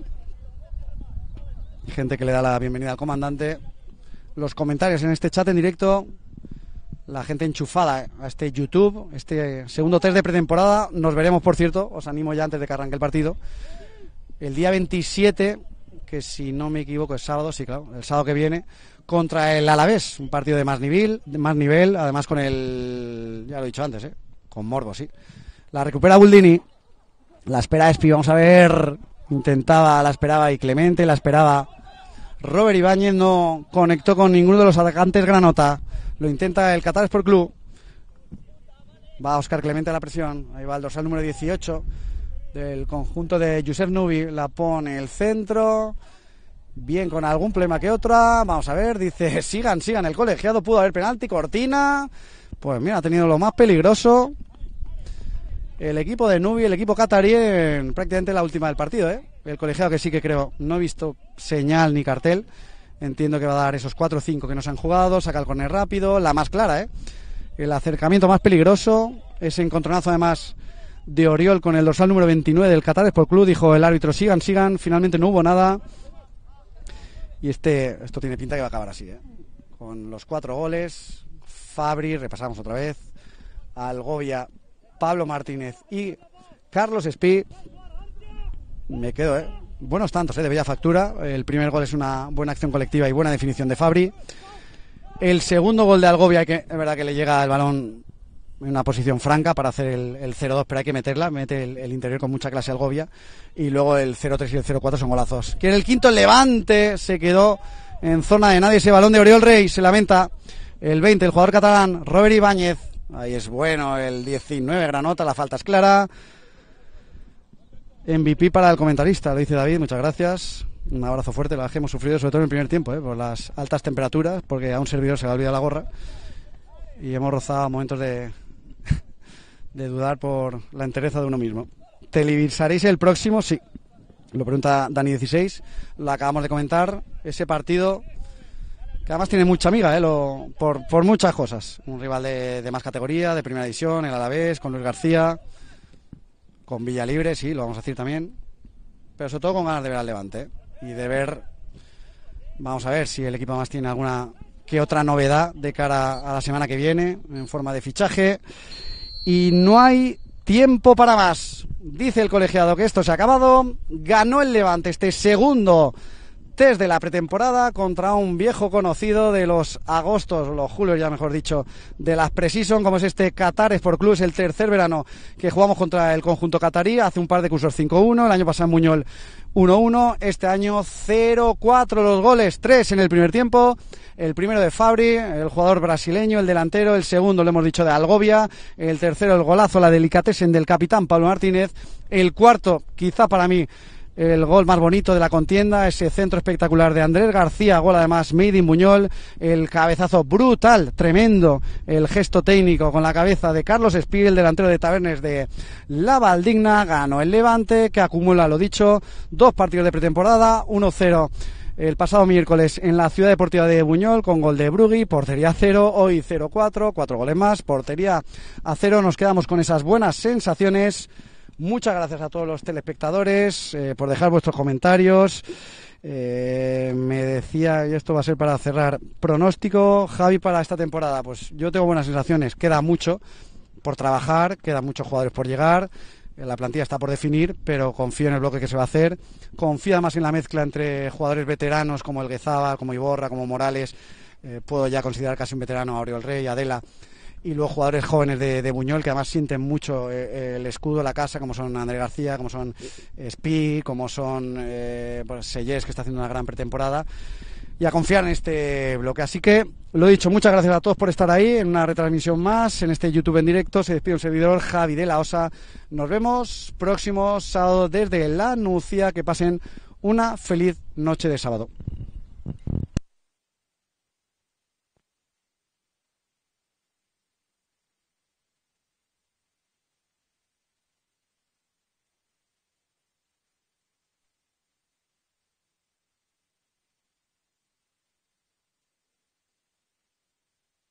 Gente que le da la bienvenida al comandante. Los comentarios en este chat en directo. La gente enchufada a este YouTube, este segundo test de pretemporada. Nos veremos, por cierto. Os animo ya antes de que arranque el partido. El día 27, que si no me equivoco es sábado, sí, claro, el sábado que viene, contra el Alavés. Un partido de más nivel, de más nivel además con el. Ya lo he dicho antes, eh, Con Morbo, sí. La recupera Buldini. La espera Espi, vamos a ver. Intentaba, la esperaba y Clemente, la esperaba. Robert Ibáñez no conectó con ninguno de los atacantes Granota. Lo intenta el Qatar por Club. Va Oscar Clemente a la presión. Ahí va el dorsal número 18 del conjunto de Josep Nubi. La pone el centro. Bien, con algún problema que otra. Vamos a ver, dice, (laughs) sigan, sigan. El colegiado pudo haber penalti, cortina. Pues mira, ha tenido lo más peligroso el equipo de Nubi, el equipo catarí, prácticamente la última del partido. ¿eh? El colegiado que sí que creo, no he visto señal ni cartel. Entiendo que va a dar esos 4 o 5 que nos han jugado, saca el corner rápido, la más clara, ¿eh? el acercamiento más peligroso, ese encontronazo además de Oriol con el dorsal número 29 del Qatar por Club, dijo el árbitro, sigan, sigan, finalmente no hubo nada. Y este, esto tiene pinta que va a acabar así, ¿eh? con los cuatro goles, Fabri, repasamos otra vez, Algovia Pablo Martínez y Carlos Espí. Me quedo, ¿eh? Buenos tantos, ¿eh? De bella factura. El primer gol es una buena acción colectiva y buena definición de Fabri. El segundo gol de Algovia, que es verdad que le llega el balón en una posición franca para hacer el, 0-2, pero hay que meterla, mete el, el, interior con mucha clase Algovia. Y luego el 0-3 y el 0-4 son golazos. Que en el quinto Levante se quedó en zona de nadie ese balón de Oriol Rey, se lamenta el 20, el jugador catalán Robert Ibáñez, Ahí es bueno el 19, granota, la falta es clara. MVP para el comentarista, lo dice David, muchas gracias. Un abrazo fuerte, la verdad hemos sufrido sobre todo en el primer tiempo, ¿eh? por las altas temperaturas, porque a un servidor se le ha olvidado la gorra. Y hemos rozado momentos de, (laughs) de dudar por la entereza de uno mismo. ¿Televisaréis el próximo? Sí. Lo pregunta Dani16. Lo acabamos de comentar. Ese partido que además tiene mucha amiga ¿eh? Lo, por, muchas cosas. Un rival de, más categoría, de primera división, el Alavés, con Luis García, con Villa Libre, sí, lo vamos a decir también. Pero sobre todo con ganas de ver al Levante ¿eh? y de ver, vamos a ver si el equipo más tiene alguna que otra novedad de cara a la semana que viene en forma de fichaje. Y no hay tiempo para más. Dice el colegiado que esto se ha acabado. Ganó el Levante este segundo test de la pretemporada contra un viejo conocido de los agostos, los julios ya mejor dicho, de las precision, como es este Qatar Sport Club, es el tercer verano que jugamos contra el conjunto catarí, hace un par de cursos 5-1, el año pasado en Muñol 1-1, este año 0-4 los goles, tres en el primer tiempo, el primero de Fabri, el jugador brasileño, el delantero, el segundo lo hemos dicho de Algovia, el tercero el golazo, la en del capitán Pablo Martínez, el cuarto quizá para mí el gol más bonito de la contienda, ese centro espectacular de Andrés García, gol además made in Buñol, el cabezazo brutal, tremendo, el gesto técnico con la cabeza de Carlos Espí, el delantero de Tabernes de La Valdigna, ganó el Levante, que acumula, lo dicho, dos partidos de pretemporada, 1-0 el pasado miércoles en la Ciudad Deportiva de Buñol con gol de Brugui, portería cero, hoy 0-4, cuatro goles más, portería a cero, nos quedamos con esas buenas sensaciones. Muchas gracias a todos los telespectadores eh, por dejar vuestros comentarios. Eh, me decía, y esto va a ser para cerrar, pronóstico Javi para esta temporada. Pues yo tengo buenas sensaciones, queda mucho por trabajar, quedan muchos jugadores por llegar, eh, la plantilla está por definir, pero confío en el bloque que se va a hacer, confía más en la mezcla entre jugadores veteranos como el Guezaba, como Iborra, como Morales, puedo ya considerar casi un veterano a Oriol Rey, Adela, y luego jugadores jóvenes de, Buñol que además sienten mucho eh, el escudo, la casa, como son André García, como son Spi, como son eh, pues, Sellés, que está haciendo una gran pretemporada. Y a confiar en este bloque. Así que, lo dicho, muchas gracias a todos por estar ahí en una retransmisión más, en este YouTube en directo. Se despide el servidor, Javi de la Osa. Nos vemos próximo sábado desde la Nucia. Que pasen una feliz noche de sábado.